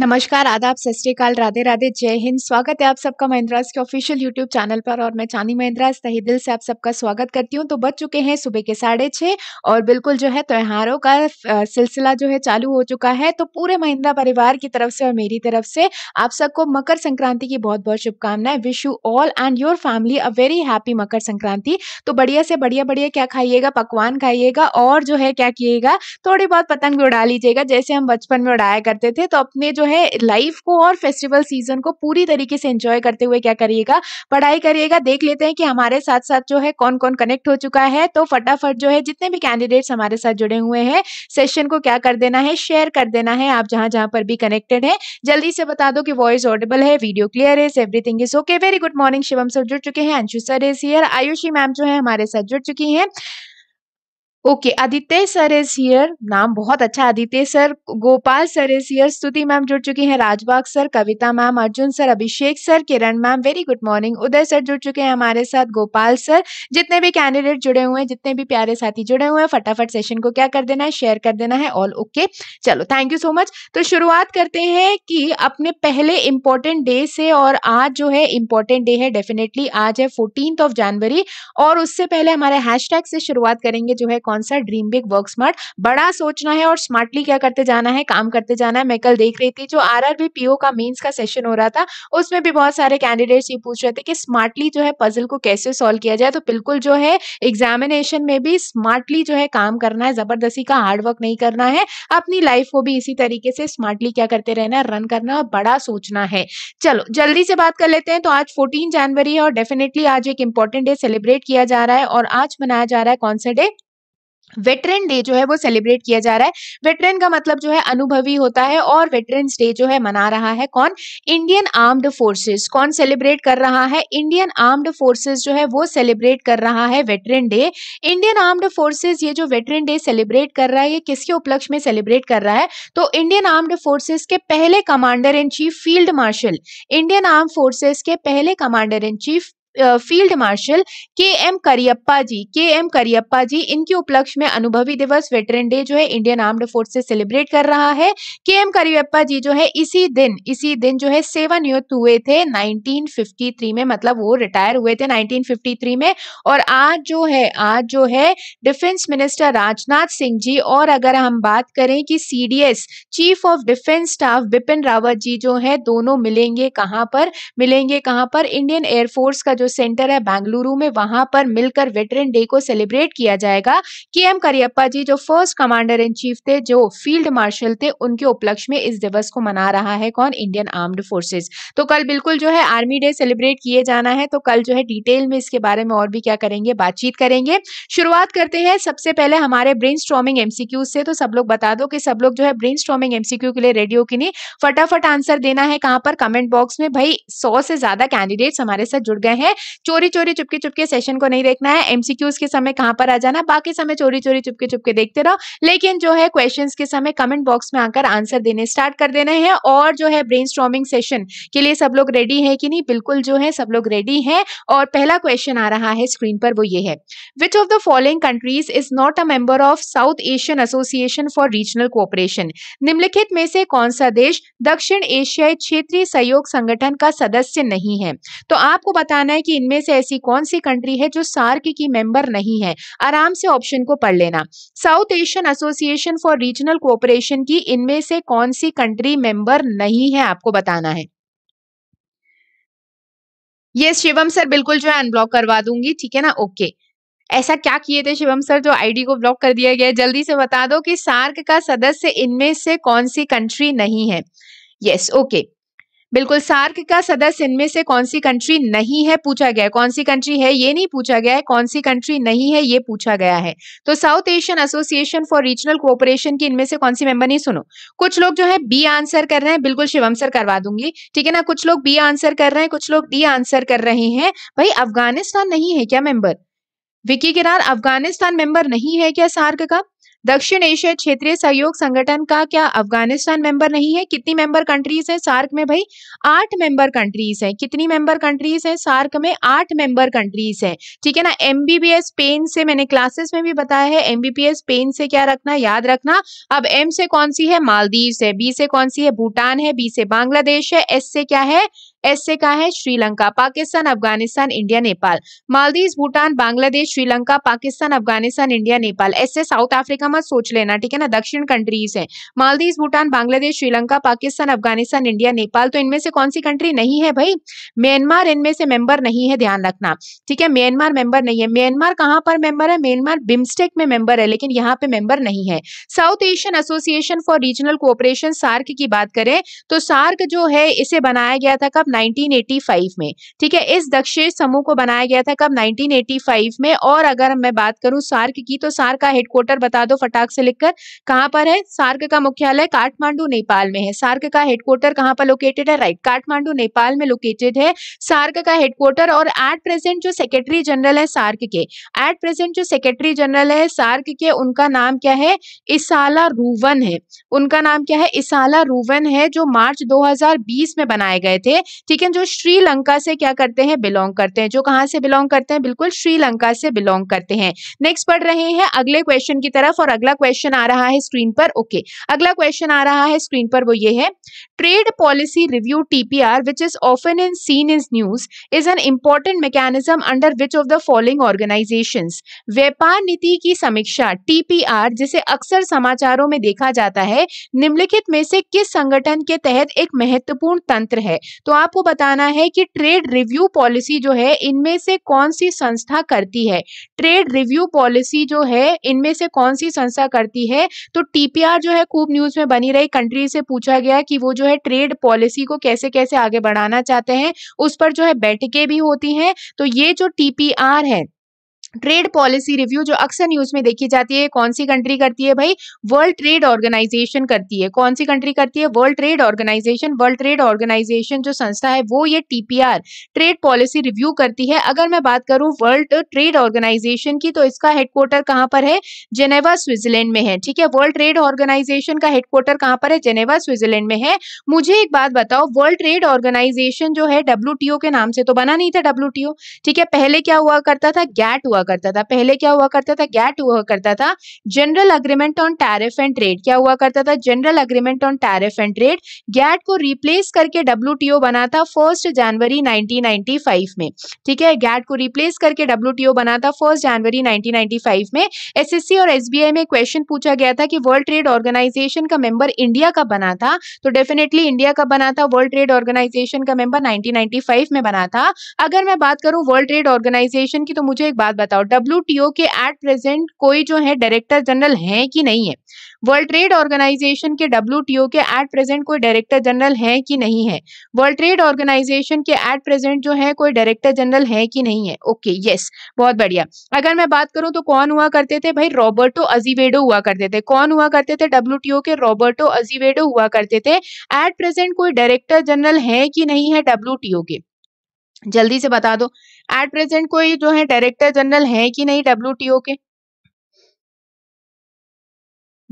नमस्कार आदाब सत राधे राधे जय हिंद स्वागत है आप सबका महिंद्रास के ऑफिशियल यूट्यूब चैनल पर और मैं चांदी महिंद्रास तही दिल से आप सबका स्वागत करती हूँ तो बज चुके हैं सुबह के साढ़े छः और बिल्कुल जो है त्योहारों का सिलसिला जो है चालू हो चुका है तो पूरे महिंद्रा परिवार की तरफ से और मेरी तरफ से आप सबको मकर संक्रांति की बहुत बहुत शुभकामनाएं wish you all and your family a very happy Makar Sankranti तो बढ़िया से बढ़िया बढ़िया क्या खाइएगा पकवान खाइएगा और जो है क्या किएगा थोड़ी बहुत पतंग उड़ा लीजिएगा जैसे हम बचपन में उड़ाया करते थे तो अपने जो जो है लाइफ को और फेस्टिवल सीजन को पूरी तरीके से एंजॉय करते हुए क्या करिएगा पढ़ाई करिएगा देख लेते हैं कि हमारे साथ साथ जो है कौन कौन कनेक्ट हो चुका है तो फटाफट जो है जितने भी कैंडिडेट्स हमारे साथ जुड़े हुए हैं सेशन को क्या कर देना है शेयर कर देना है आप जहां जहां पर भी कनेक्टेड है जल्दी से बता दो कि वॉइस ऑडिबल है वीडियो क्लियर है everything is okay very good morning Shivam sir जुड़ चुके हैं Anshu sir is here Aayushi ma'am जो है हमारे साथ जुड़ चुकी हैं okay Aditya sir is here नाम बहुत अच्छा Aditya sir Gopal sir is here Stuti ma'am जुड़ चुकी हैं Rajbagh sir Kavita ma'am Arjun sir Abhishek sir Kiran ma'am very good morning Uday sir जुड़ चुके हैं हमारे साथ गोपाल सर जितने भी कैंडिडेट जुड़े हुए हैं जितने भी प्यारे साथी जुड़े हुए हैं फटाफट सेशन को क्या कर देना है शेयर कर देना है ऑल ओके okay. चलो थैंक यू सो मच तो शुरुआत करते हैं कि अपने पहले इम्पोर्टेंट डे से और आज जो है इम्पोर्टेंट डे है डेफिनेटली आज है फोर्टीन ऑफ जनवरी और उससे पहले हमारे हैश से शुरुआत करेंगे जो है कौन सा ड्रीम बिग वर्क स्मार्ट बड़ा सोचना है और स्मार्टली क्या करते जाना है काम करते जाना है मैं कल देख रही थी जो आर आर पीओ का मेन्स का सेशन हो रहा था उसमें भी बहुत सारे कैंडिडेट्स ये पूछ रहे थे कि स्मार्टली जो है पजल को कैसे सॉल्व किया जाए तो बिल्कुल जो है एग्जामिनेशन में भी स्मार्टली जो है काम करना है जबरदस्ती का हार्डवर्क नहीं करना है अपनी लाइफ को भी इसी तरीके से स्मार्टली क्या करते रहना है रन करना और बड़ा सोचना है चलो जल्दी से बात कर लेते हैं तो आज फोर्टीन जनवरी है और डेफिनेटली आज एक इंपॉर्टेंट डे सेलिब्रेट किया जा रहा है और आज मनाया जा रहा है कौन सा डे वेटरन डे जो है वो सेलिब्रेट किया जा रहा है वेटरन का मतलब जो है अनुभवी होता है और वेटरन डे जो है मना रहा है कौन इंडियन आर्म्ड फोर्सेस कौन सेलिब्रेट कर रहा है इंडियन आर्म्ड फोर्सेस जो है वो सेलिब्रेट कर रहा है veteran day Indian armed forces ये जो वेटरन डे सेलिब्रेट कर रहा है ये किसके उपलक्ष्य में सेलिब्रेट कर रहा है तो इंडियन आर्म्ड फोर्सेज के पहले commander in chief field marshal Indian arm forces के पहले commander in chief field marshal K M Cariappa ji K M Cariappa जी इनके उपलक्ष्य में अनुभवी दिवस वेटरन डे जो है इंडियन आर्म्ड फोर्स से सेलिब्रेट कर रहा है के एम करियप्पा जी जो है इसी दिन इसी दिन जो है सेवानियुक्त हुए थे 1953 में मतलब वो रिटायर हुए थे 1953 में और आज जो है आज जो है डिफेंस मिनिस्टर राजनाथ सिंह जी और अगर हम बात करें कि C chief of defence staff Bipin Rawat ji जो है दोनों मिलेंगे कहाँ पर मिलेंगे कहाँ पर इंडियन एयरफोर्स का जो सेंटर है बेंगलुरु में वहां पर मिलकर वेटरन डे को सेलिब्रेट किया जाएगा के एम करियप्पा जी जो फर्स्ट कमांडर इन चीफ थे जो फील्ड मार्शल थे उनके उपलक्ष्य में इस दिवस को मना रहा है कौन इंडियन आर्म्ड फोर्सेज तो कल बिल्कुल जो है आर्मी डे सेलिब्रेट किए जाना है तो कल जो है डिटेल में इसके बारे में और भी क्या करेंगे बातचीत करेंगे शुरुआत करते हैं सबसे पहले हमारे ब्रेन स्ट्रॉमिंग एमसीक्यू से तो सब लोग बता दो कि सब लोग जो है ब्रेन स्ट्रॉमिंग एमसीक्यू के लिए रेडियो की नहीं फटाफट आंसर देना है कहां पर कमेंट बॉक्स में भाई सौ से ज्यादा कैंडिडेट्स हमारे साथ जुड़ गए हैं है चोरी चोरी चुपके चुपके सेशन को नहीं देखना है एमसीक्यूज के समय कहां पर आ जाना बाकी समय चोरी चोरी चुपके चुपके देखते रहो लेकिन जो है क्वेश्चन के समय कमेंट बॉक्स में आकर आंसर देने स्टार्ट कर देने हैं और जो है ब्रेन सेशन के लिए सब लोग रेडी है कि नहीं बिल्कुल जो है सब लोग रेडी है और पहला क्वेश्चन आ रहा है स्क्रीन पर वो ये है which of the following countries is not a member of South Asian association for regional cooperation निम्नलिखित में से कौन सा देश दक्षिण एशियाई क्षेत्रीय सहयोग संगठन का सदस्य नहीं है तो आपको बताना है है कि इनमें से ऐसी कौन सी कंट्री है जो सार्क की मेंबर नहीं है आराम से ऑप्शन को पढ़ लेना South Asian association for regional cooperation की इनमें से कौन सी कंट्री मेंबर नहीं है आपको बताना है ये शिवम सर बिल्कुल जो है अनब्लॉक करवा दूंगी ठीक है ना ओके ऐसा क्या किए थे शिवम सर जो आईडी को ब्लॉक कर दिया गया जल्दी से बता दो कि सार्क का सदस्य इनमें से कौन सी कंट्री नहीं है यस yes, ओके okay. बिल्कुल सार्क का सदस्य इनमें से कौन सी कंट्री नहीं है पूछा गया कौन सी कंट्री है ये नहीं पूछा गया है कौन सी कंट्री नहीं है ये पूछा गया है तो South Asian association for regional cooperation की इनमें से कौन सी मेंबर नहीं सुनो कुछ लोग जो है बी आंसर कर रहे हैं बिल्कुल शिवम सर करवा दूंगी ठीक है ना कुछ लोग बी आंसर कर रहे हैं कुछ लोग डी आंसर कर रहे हैं भाई अफगानिस्तान नहीं है क्या मेंबर विकी किरार अफगानिस्तान मेंबर नहीं है क्या सार्क का दक्षिण एशिया क्षेत्रीय सहयोग संगठन का क्या अफगानिस्तान मेंबर नहीं है कितनी मेंबर कंट्रीज हैं सार्क में भाई आठ मेंबर कंट्रीज हैं कितनी मेंबर कंट्रीज हैं सार्क में आठ मेंबर कंट्रीज हैं ठीक है ना एमबीबीएस पेन से मैंने क्लासेस में भी बताया है एमबीपीएस पेन से क्या रखना याद रखना अब एम से कौन सी है मालदीव है बी से कौन सी है भूटान है बी से बांग्लादेश है एस से क्या है एस से कहा है Sri Lanka Pakistan Afghanistan India Nepal Maldives Bhutan Bangladesh Sri Lanka Pakistan Afghanistan India Nepal S से साउथ अफ्रीका मत सोच लेना ठीक है ना दक्षिण कंट्रीज है मालदीव भूटान बांग्लादेश श्रीलंका पाकिस्तान अफगानिस्तान इंडिया नेपाल तो इनमें से कौन सी कंट्री नहीं है भाई म्यांमार इनमें से मेंबर नहीं है ध्यान रखना ठीक है म्यांमार मेंबर नहीं है म्यांमार कहाँ पर मेंबर है म्यांमार बिम्स्टेक में मेंबर है लेकिन यहाँ पे मेंबर नहीं है South Asian association for regional cooperation SAARC की बात करें तो सार्क जो है इसे बनाया गया था कब 1985 में ठीक है इस दक्षिण समूह को बनाया गया था कब 1985 में और अगर मैं बात करूं सार्क की तो सार्क का हेडक्वार्टर बता दो फटाक से लिखकर कहां पर है सार्क का मुख्यालय काठमांडू नेपाल में है सार्क का हेडक्वार्टर कहां पर लोकेटेड है राइट काठमांडू नेपाल में लोकेटेड है सार्क का हेडक्वार्टर और एट प्रेजेंट जो सेक्रेटरी जनरल है सार्क के एट प्रेजेंट जो सेक्रेटरी जनरल है सार्क के उनका नाम क्या है इसाला रूवन है उनका नाम क्या है इसाला रूवन है जो मार्च 2020 में बनाए गए थे ठीक है जो श्रीलंका से क्या करते हैं बिलोंग करते हैं जो कहां से बिलोंग करते हैं बिल्कुल श्रीलंका से बिलोंग करते हैं नेक्स्ट पढ़ रहे हैं अगले क्वेश्चन की तरफ और अगला क्वेश्चन आ रहा है स्क्रीन पर ओके अगला क्वेश्चन आ रहा है स्क्रीन पर वो ये है trade policy review TPR which is often in seen is news is an important mechanism under which of the following organisation व्यापार नीति की समीक्षा टीपीआर जिसे अक्सर समाचारों में देखा जाता है निम्नलिखित में से किस संगठन के तहत एक महत्वपूर्ण तंत्र है तो आप आपको बताना है कि ट्रेड रिव्यू पॉलिसी जो है इनमें से कौन सी संस्था करती है ट्रेड रिव्यू पॉलिसी जो है इनमें से कौन सी संस्था करती है तो टीपीआर जो है खूब न्यूज में बनी रही कंट्री से पूछा गया कि वो जो है ट्रेड पॉलिसी को कैसे कैसे आगे बढ़ाना चाहते हैं उस पर जो है बैठकें भी होती हैं तो ये जो टीपीआर है ट्रेड पॉलिसी रिव्यू जो अक्सर न्यूज में देखी जाती है कौन सी कंट्री करती है भाई वर्ल्ड ट्रेड ऑर्गेनाइजेशन करती है कौन सी कंट्री करती है world trade organisation world trade organisation जो संस्था है वो ये टीपीआर ट्रेड पॉलिसी रिव्यू करती है अगर मैं बात करूं वर्ल्ड ट्रेड ऑर्गेनाइजेशन की तो इसका हेडक्वार्टर कहाँ पर है जेनेवा स्विट्जरलैंड में है ठीक है वर्ल्ड ट्रेड ऑर्गेनाइजेशन का हेडक्वार्टर कहाँ पर है जेनेवा स्विट्जरलैंड में है मुझे एक बात बताओ वर्ल्ड ट्रेड ऑर्गेनाइजेशन जो है डब्ल्यू के नाम से तो बना नहीं था डब्ल्यू ठीक है पहले क्या हुआ करता था गैट हुआ हुआ करता था पहले क्या हुआ करता था गैट हुआ करता था general agreement on tariff and trade क्या हुआ करता था general agreement on tariff and trade GATT को रिप्लेस करके डब्ल्यू बना था फर्स्ट जनवरी 1995 में ठीक है गैट को रिप्लेस करके डब्ल्यू बना था फर्स्ट जनवरी 1995 में एसएससी और एसबीआई में क्वेश्चन पूछा गया था कि वर्ल्ड ट्रेड ऑर्गेनाइजेशन का मेंबर इंडिया का बना था तो डेफिनेटली इंडिया का बना था वर्ल्ड ट्रेड ऑर्गेनाइजेशन का मेंबर 1995 में बना था अगर मैं बात करूं वर्ल्ड ट्रेड ऑर्गेनाइजेशन की तो मुझे एक बात बता बताओ डब्ल्यू के एट प्रेजेंट कोई जो है डायरेक्टर जनरल है कि नहीं है वर्ल्ड ट्रेड ऑर्गेनाइजेशन के डब्ल्यू के एट प्रेजेंट कोई डायरेक्टर जनरल है कि नहीं है वर्ल्ड ट्रेड ऑर्गेनाइजेशन के एट प्रेजेंट जो है कोई डायरेक्टर जनरल है कि नहीं है ओके okay, यस yes, बहुत बढ़िया अगर मैं बात करूं तो कौन हुआ करते थे भाई रॉबर्टो अजीवेडो हुआ करते थे कौन हुआ करते थे डब्ल्यू के रॉबर्टो अजीवेडो हुआ करते थे एट प्रेजेंट कोई डायरेक्टर जनरल है कि नहीं है डब्ल्यू के जल्दी से बता दो एट प्रेजेंट कोई जो है डायरेक्टर जनरल है कि नहीं डब्ल्यू के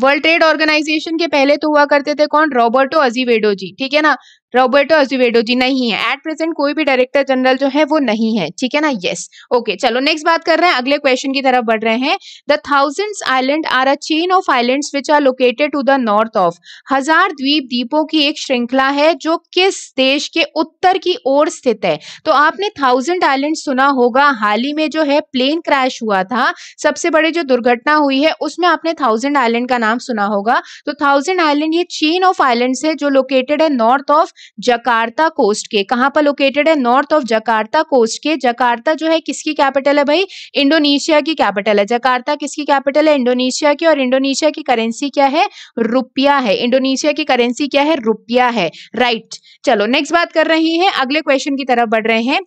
वर्ल्ड ट्रेड ऑर्गेनाइजेशन के पहले तो हुआ करते थे कौन रॉबर्टो अजीवेडो जी ठीक है ना रॉबर्टो अजीवेडो जी नहीं है एट प्रेजेंट कोई भी डायरेक्टर जनरल जो है वो नहीं है ठीक है ना यस ओके चलो नेक्स्ट बात कर रहे हैं अगले क्वेश्चन की तरफ बढ़ रहे हैं the thousands island are a chain of island which are located to the north of हजार द्वीप द्वीपों की एक श्रृंखला है जो किस देश के उत्तर की ओर स्थित है तो आपने थाउजेंड आइलैंड सुना होगा हाल ही में जो है प्लेन क्रैश हुआ था सबसे बड़ी जो दुर्घटना हुई है उसमें आपने थाउजेंड आइलैंड का नाम नाम सुना होगा तो थाउजेंड आइलैंड ये चेन ऑफ आइलैंड है जो लोकेटेड है नॉर्थ ऑफ जकार्ता कोस्ट के कहां पर लोकेटेड है नॉर्थ ऑफ जकार्ता कोस्ट के जकार्ता जो है किसकी कैपिटल है भाई इंडोनेशिया की कैपिटल है जकार्ता किसकी कैपिटल है इंडोनेशिया की और इंडोनेशिया की करेंसी क्या है रुपया है इंडोनेशिया की करेंसी क्या है रुपया है राइट चलो नेक्स्ट बात कर रही है अगले क्वेश्चन की तरफ बढ़ रहे हैं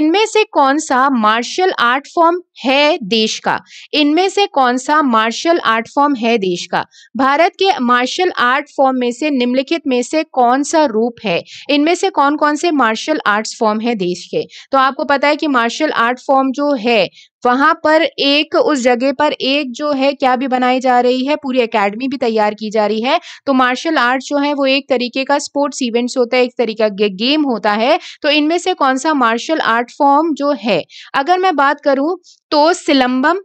इनमें से कौन सा मार्शल आर्ट फॉर्म है देश का इनमें से कौन सा मार्शल आर्ट फॉर्म है देश का होगा भारत के मार्शल आर्ट फॉर्म में से निम्नलिखित में से कौन सा रूप है इनमें से कौन कौन से मार्शल आर्ट्स फॉर्म है देश के तो आपको पता है कि मार्शल आर्ट फॉर्म जो है वहां पर एक उस जगह पर एक जो है क्या भी बनाई जा रही है पूरी एकेडमी भी तैयार की जा रही है तो मार्शल आर्ट जो है वो एक तरीके का स्पोर्ट्स इवेंट्स होता है एक तरीका गेम होता है तो इनमें से कौन सा मार्शल आर्ट फॉर्म जो है अगर मैं बात करूं तो सिलंबम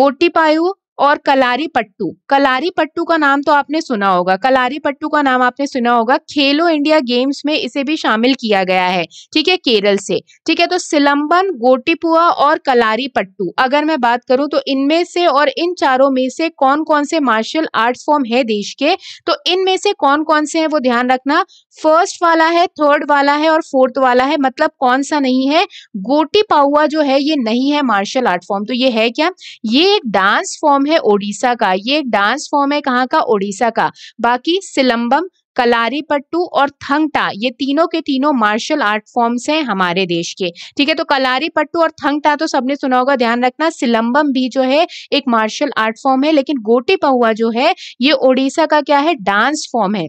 गोटीपायू और कलारी पट्टू कलारी पट्टू का नाम तो आपने सुना होगा कलारी पट्टू का नाम आपने सुना होगा खेलो इंडिया गेम्स में इसे भी शामिल किया गया है ठीक है केरल से ठीक है तो सिलंबन गोटीपुआ और कलारी पट्टू अगर मैं बात करूं तो इनमें से और इन चारों में से कौन कौन से मार्शल आर्ट फॉर्म है देश के तो इनमें से कौन कौन से है वो ध्यान रखना फर्स्ट वाला है थर्ड वाला है और फोर्थ वाला है मतलब कौन सा नहीं है गोटी पाउआ जो है ये नहीं है मार्शल आर्ट फॉर्म तो ये है क्या ये एक डांस फॉर्म है है ओडिशा का ये एक डांस फॉर्म है कहाँ का ओडिशा का बाकी सिलंबम कलारी पट्टू और थंगटा ये तीनों के तीनों मार्शल आर्ट फॉर्म्स हैं हमारे देश के ठीक है तो कलारी पट्टू और थंगटा तो सबने सुना होगा ध्यान रखना सिलंबम भी जो है एक मार्शल आर्ट फॉर्म है लेकिन गोटी पहुआ जो है ये ओडिशा का क्या है डांस फॉर्म है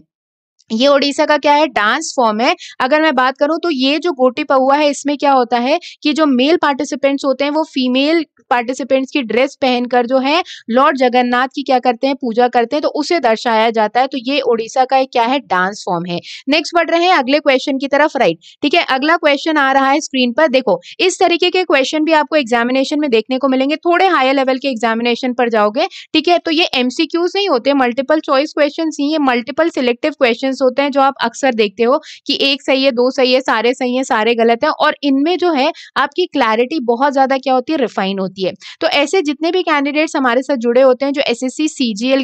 ये ओडिशा का क्या है डांस फॉर्म है अगर मैं बात करूं तो ये जो गोटी पौआ है इसमें क्या होता है कि जो मेल पार्टिसिपेंट्स होते हैं वो फीमेल पार्टिसिपेंट्स की ड्रेस पहनकर जो है लॉर्ड जगन्नाथ की क्या करते हैं पूजा करते हैं तो उसे दर्शाया जाता है तो ये ओडिशा का क्या है डांस फॉर्म है नेक्स्ट बढ़ रहे हैं अगले क्वेश्चन की तरफ राइट ठीक है अगला क्वेश्चन आ रहा है स्क्रीन पर देखो इस तरीके के क्वेश्चन भी आपको एग्जामिनेशन में देखने को मिलेंगे थोड़े हायर लेवल के एग्जामिनेशन पर जाओगे ठीक है तो ये एमसीक्यूज नहीं होते मल्टीपल चॉइस क्वेश्चन ही ये मल्टीपल सिलेक्टिव क्वेश्चन होते हैं जो आप अक्सर देखते हो कि एक सही है दो सही है सारे सही है सारे गलत है और इनमें जो है आपकी क्लैरिटी बहुत ज्यादा क्या होती है रिफाइन होती है होती है तो ऐसे जितने भी कैंडिडेट्स हमारे साथ जुड़े होते हैं जो एस एस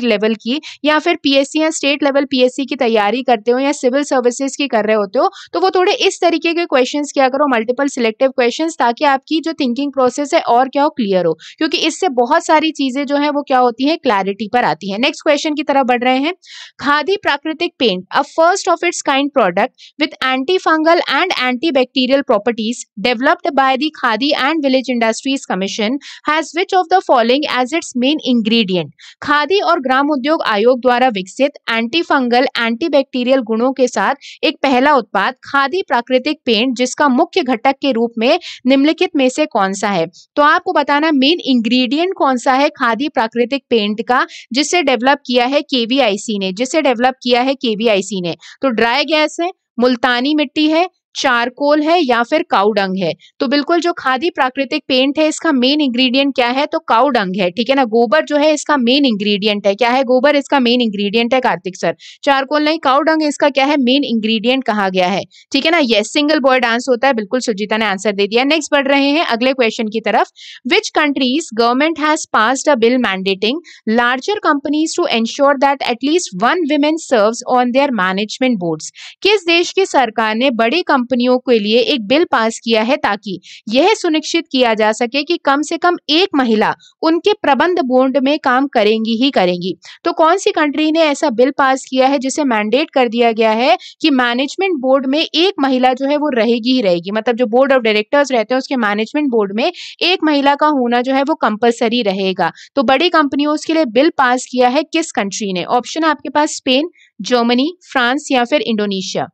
लेवल की या फिर पी या स्टेट लेवल पी की तैयारी करते हो या सिविल सर्विसेज की कर रहे होते हो तो वो थोड़े इस तरीके के क्वेश्चन क्या करो मल्टीपल सिलेक्टिव क्वेश्चन ताकि आपकी जो थिंकिंग प्रोसेस है और क्या हो क्लियर हो क्योंकि इससे बहुत सारी चीजें जो है वो क्या होती है क्लैरिटी पर आती है नेक्स्ट क्वेश्चन की तरफ बढ़ रहे हैं खादी प्राकृतिक paint a first of its kind product with anti fungal and anti bacterial properties developed by the Khadi and village industries commission has which of the following as its main ingredient khadi और ग्राम उद्योग आयोग द्वारा विकसित एंटी फंगल एंटी गुणों के साथ एक पहला उत्पाद खादी प्राकृतिक पेंट जिसका मुख्य घटक के रूप में निम्नलिखित में से कौन सा है तो आपको बताना मेन इंग्रेडिएंट कौन सा है खादी प्राकृतिक पेंट का जिसे डेवलप किया है केवीआईसी ने जिसे डेवलप किया है केवीआईसी ने तो ड्राई गैस है मुल्तानी मिट्टी है चारकोल है या फिर काउडंग है तो बिल्कुल जो खादी प्राकृतिक पेंट है इसका मेन इंग्रेडिएंट क्या है तो काउडंग है ठीक है ना गोबर जो है इसका मेन इंग्रेडिएंट है क्या है गोबर इसका मेन इंग्रेडिएंट है कार्तिक सर चारकोल नहीं काउडंग इसका क्या है मेन इंग्रेडिएंट कहा गया है ठीक है ना यस सिंगल बॉय डांस होता है बिल्कुल सुजीता ने आंसर दे दिया नेक्स्ट बढ़ रहे हैं अगले क्वेश्चन की तरफ which countries government has pass a bill mandating larger companies to ensure that at least one women serve on their management board किस देश की सरकार ने बड़ी कंपनी कंपनियों के लिए एक बिल पास किया है ताकि यह सुनिश्चित किया जा सके कि कम से कम एक महिला उनके प्रबंध बोर्ड में काम करेंगी ही करेंगी तो कौन सी कंट्री ने ऐसा बिल पास किया है जिसे मैंडेट कर दिया गया है कि मैनेजमेंट बोर्ड में एक महिला जो है वो रहेगी ही रहेगी मतलब जो बोर्ड ऑफ डायरेक्टर्स रहते हैं उसके मैनेजमेंट बोर्ड में एक महिला का होना जो है वो कंपल्सरी रहेगा तो बड़ी कंपनियों उसके लिए बिल पास किया है किस कंट्री ने ऑप्शन आपके पास स्पेन जर्मनी फ्रांस या फिर इंडोनेशिया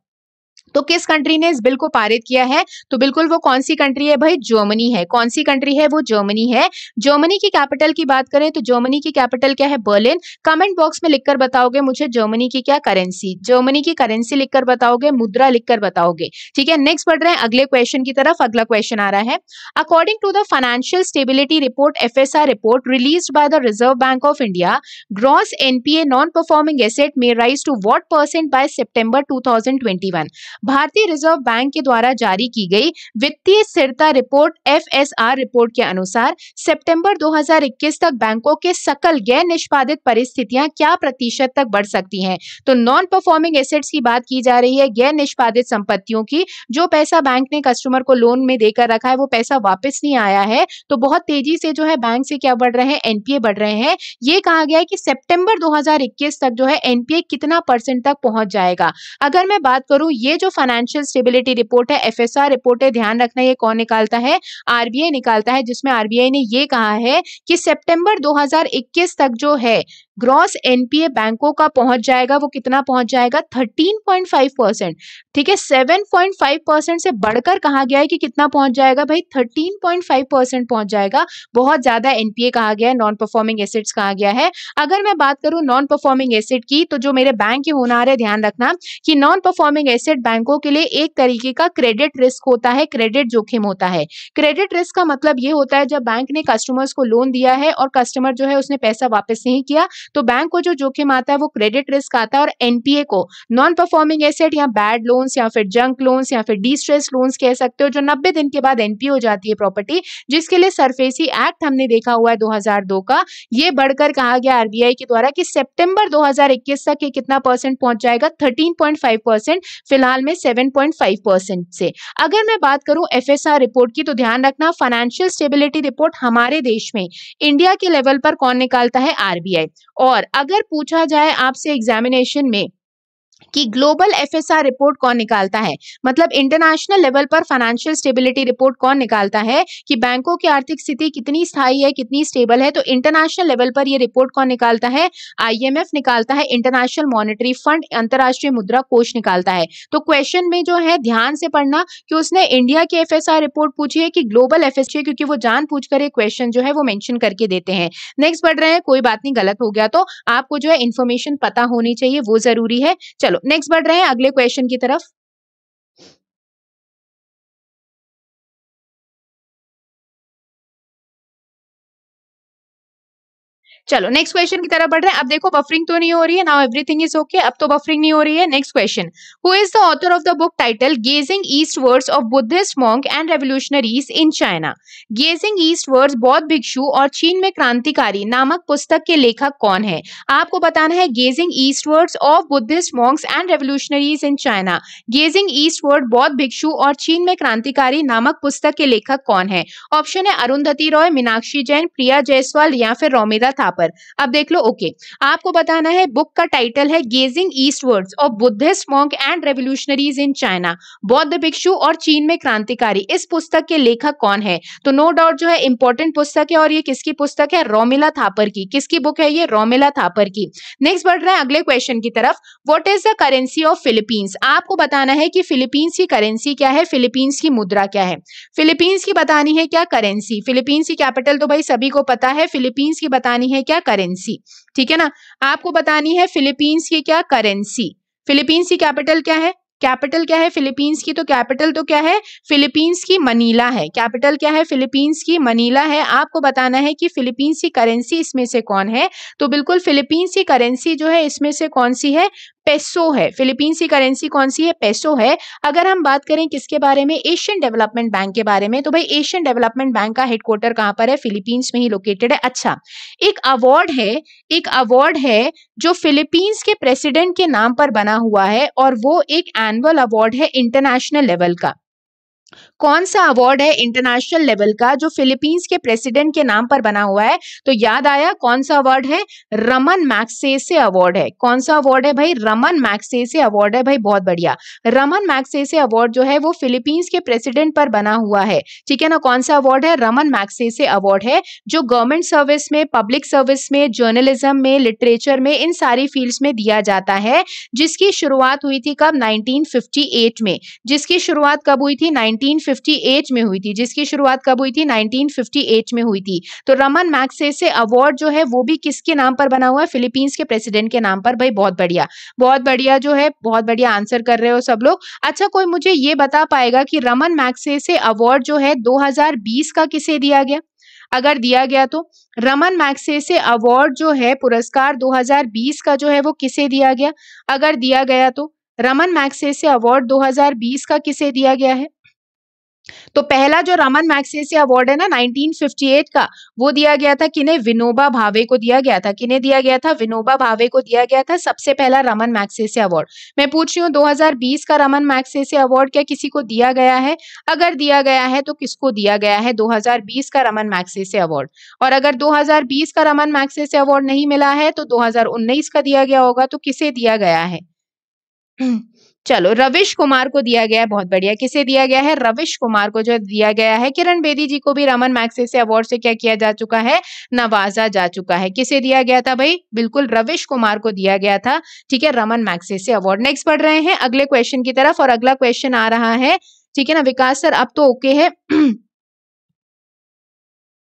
तो किस कंट्री ने इस बिल को पारित किया है तो बिल्कुल वो कौन सी कंट्री है भाई जर्मनी है कौन सी कंट्री है वो जर्मनी है जर्मनी की कैपिटल की बात करें तो जर्मनी की कैपिटल क्या है बर्लिन कमेंट बॉक्स में लिखकर बताओगे मुझे जर्मनी की क्या करेंसी जर्मनी की करेंसी लिखकर बताओगे मुद्रा लिखकर बताओगे ठीक है नेक्स्ट बढ़ रहे हैं अगले क्वेश्चन की तरफ अगला क्वेश्चन आ रहा है according to the financial stability report F report release by the Reserve bank of India gross NPA non performing asset may rise to what percent by September two भारतीय रिजर्व बैंक के द्वारा जारी की गई वित्तीय स्थिरता रिपोर्ट एफ रिपोर्ट के अनुसार सितंबर 2021 तक बैंकों के सकल गैर निष्पादित परिस्थितियां क्या प्रतिशत तक बढ़ सकती हैं तो नॉन परफॉर्मिंग एसेट्स की बात की जा रही है गैर निष्पादित संपत्तियों की जो पैसा बैंक ने कस्टमर को लोन में देकर रखा है वो पैसा वापस नहीं आया है तो बहुत तेजी से जो है बैंक से क्या बढ़ रहे हैं एनपीए बढ़ रहे हैं ये कहा गया है कि सेप्टेम्बर दो तक जो है एनपीए कितना परसेंट तक पहुंच जाएगा अगर मैं बात करूं ये जो फाइनेंशियल स्टेबिलिटी रिपोर्ट है एफ रिपोर्ट है ध्यान रखना ये कौन निकालता है आरबीआई निकालता है जिसमें आरबीआई ने ये कहा है कि सितंबर 2021 तक जो है ग्रॉस एनपीए बैंकों का पहुंच जाएगा वो कितना पहुंच जाएगा 13.5 परसेंट ठीक है 7.5 परसेंट से बढ़कर कहा गया है कि कितना पहुंच जाएगा भाई 13.5 परसेंट पहुंच जाएगा बहुत ज्यादा एनपीए कहा गया है नॉन परफॉर्मिंग एसेट्स कहा गया है अगर मैं बात करूं नॉन परफॉर्मिंग एसेट की तो जो मेरे बैंक के होना आ रहे ध्यान रखना कि नॉन परफॉर्मिंग एसेट बैंक बैंकों के लिए एक तरीके का क्रेडिट रिस्क होता है क्रेडिट जोखिम होता है क्रेडिट रिस्क का मतलब ये होता है जब बैंक ने कस्टमर्स को लोन दिया है और कस्टमर जो है उसने पैसा वापस नहीं किया तो बैंक को जो जोखिम आता है वो क्रेडिट रिस्क आता है और एनपीए को नॉन परफॉर्मिंग एसेट या बैड लोन्स या फिर जंक लोन्स या फिर डिस्ट्रेस लोन्स कह सकते हो जो नब्बे दिन के बाद एनपीए हो जाती है प्रॉपर्टी जिसके लिए सरफेसी एक्ट हमने देखा हुआ है दो का ये बढ़कर कहा गया आरबीआई के द्वारा कि सेप्टेम्बर दो तक ये कितना परसेंट पहुंच जाएगा थर्टीन फिलहाल में 7.5 परसेंट से अगर मैं बात करूं एफएसआर रिपोर्ट की तो ध्यान रखना फाइनेंशियल स्टेबिलिटी रिपोर्ट हमारे देश में इंडिया के लेवल पर कौन निकालता है आरबीआई और अगर पूछा जाए आपसे एग्जामिनेशन में कि ग्लोबल एफएसआर रिपोर्ट कौन निकालता है मतलब इंटरनेशनल लेवल पर फाइनेंशियल स्टेबिलिटी रिपोर्ट कौन निकालता है कि बैंकों की आर्थिक स्थिति कितनी स्थायी है कितनी स्टेबल है तो इंटरनेशनल लेवल पर यह रिपोर्ट कौन निकालता है आईएमएफ निकालता है इंटरनेशनल मॉनिटरी फंड अंतर्राष्ट्रीय मुद्रा कोष निकालता है तो क्वेश्चन में जो है ध्यान से पढ़ना कि उसने इंडिया की एफ रिपोर्ट पूछी है कि ग्लोबल एफ क्योंकि वो जान पूछ कर क्वेश्चन जो है वो मैंशन करके देते हैं नेक्स्ट बढ़ रहे हैं कोई बात नहीं गलत हो गया तो आपको जो है इन्फॉर्मेशन पता होनी चाहिए वो जरूरी है चलो नेक्स्ट बढ़ रहे हैं अगले क्वेश्चन की तरफ चलो नेक्स्ट क्वेश्चन की तरफ बढ़ रहे हैं अब देखो बफरिंग तो नहीं हो रही है नाउ एवरीथिंग इज ओके अब तो बफरिंग नहीं हो रही है next question who is the author of the book title gazing eastwards of Buddhist monk and revolutionaries in China gazing eastwards बौद्ध भिक्षु और चीन में क्रांतिकारी नामक पुस्तक के लेखक कौन है आपको बताना है gazing eastwards of Buddhist monks and revolutionaries in China gazing eastward बौद्ध भिक्षु और चीन में क्रांतिकारी नामक पुस्तक के लेखक कौन है ऑप्शन है अरुंधति रॉय मीनाक्षी जैन प्रिया जायसवाल या फिर रोमिदा था था पर अब देख लो ओके आपको बताना है बुक का टाइटल है गेजिंग ईस्ट ईस्टवर्ड्स और Buddhist monk and revolutionaries in China बौद्ध भिक्षु और चीन में क्रांतिकारी इस पुस्तक के लेखक कौन है तो नो डाउट जो है इंपॉर्टेंट पुस्तक है और ये किसकी पुस्तक है रोमिला थापर की किसकी बुक है ये रोमिला थापर की नेक्स्ट बढ़ रहे हैं अगले क्वेश्चन की तरफ what is the currency of Philippines आपको बताना है कि फिलीपींस की करेंसी क्या है फिलीपींस की मुद्रा क्या है फिलीपींस की बतानी है क्या करेंसी फिलीपींस की कैपिटल तो भाई सभी को पता है फिलीपींस की बतानी है क्या करेंसी ठीक है ना आपको बतानी है फिलीपींस की क्या करेंसी फिलीपींस की कैपिटल क्या है कैपिटल क्या है फिलीपींस की तो कैपिटल तो क्या है फिलीपींस की मनीला है कैपिटल क्या है फिलीपींस की मनीला है आपको बताना है कि फिलीपींस की करेंसी इसमें से कौन है तो बिल्कुल फिलीपींस की करेंसी जो है इसमें से कौन सी है पेसो है फिलीपींस की करेंसी कौन सी है पेसो है अगर हम बात करें किसके बारे में एशियन डेवलपमेंट बैंक के बारे में तो भाई एशियन डेवलपमेंट बैंक का हेडक्वार्टर कहाँ पर है फिलीपींस में ही लोकेटेड है अच्छा एक अवार्ड है एक अवार्ड है जो फिलीपींस के प्रेसिडेंट के नाम पर बना हुआ है और वो एक एनुअल अवार्ड है इंटरनेशनल लेवल का कौन सा अवार्ड है इंटरनेशनल लेवल का जो फिलीपींस के प्रेसिडेंट के नाम पर बना हुआ है तो याद आया कौन सा अवार्ड है रमन मैक्सेसे अवार्ड है कौन सा अवार्ड है भाई रमन मैक्सेसे अवार्ड है भाई बहुत बढ़िया रमन मैक्सेसे अवार्ड जो है वो फिलीपींस के प्रेसिडेंट पर बना हुआ है ठीक है ना कौन सा अवार्ड है रमन मैक्सेसे अवार्ड है जो गवर्नमेंट सर्विस में पब्लिक सर्विस में जर्नलिज्म में लिटरेचर में इन सारी फील्ड में दिया जाता है जिसकी शुरुआत हुई थी कब नाइनटीन में जिसकी शुरुआत कब हुई थी नाइनटीन 1958 में हुई थी जिसकी शुरुआत कब हुई थी 1958 में हुई थी तो रमन मैक्सेसे अवार्ड जो है वो भी किसके नाम पर बना हुआ है फिलीपींस के प्रेसिडेंट के नाम पर भाई बहुत बढ़िया बहुत बढ़िया जो है बहुत बढ़िया आंसर कर रहे हो सब लोग अच्छा कोई मुझे ये बता पाएगा कि रमन मैक्सेसे अवार्ड जो है दो का किसे दिया गया अगर दिया गया तो रमन मैक्सेसे अवार्ड जो है पुरस्कार 2020 का जो है वो किसे दिया गया अगर दिया गया तो रमन मैक्सेसे अवार्ड 2020 का किसे दिया गया है तो पहला जो रमन मैक्सेसी अवार्ड है ना 1958 का वो दिया गया था किन्हें विनोबा भावे को दिया गया था किन्हें दिया गया था विनोबा भावे को दिया गया था सबसे पहला रमन मैक्सेसी अवार्ड मैं पूछ रही हूँ 2020 का रमन मैक्सेसी अवार्ड क्या किसी को दिया गया है अगर दिया गया है तो किसको दिया गया है दो का रमन मैक्सेसी अवार्ड और अगर दो का रमन मैक्सेसी अवार्ड नहीं मिला है तो दो का दिया गया होगा तो किसे दिया गया है चलो रविश कुमार को दिया गया है बहुत बढ़िया किसे दिया गया है रविश कुमार को जो दिया गया है किरण बेदी जी को भी रमन मैक्सेसे अवार्ड से क्या किया जा चुका है नवाजा जा चुका है किसे दिया गया था भाई बिल्कुल रविश कुमार को दिया गया था ठीक है रमन मैक्सेसे अवार्ड नेक्स्ट पढ़ रहे हैं अगले क्वेश्चन की तरफ और अगला क्वेश्चन आ रहा है ठीक है ना विकास सर अब तो ओके है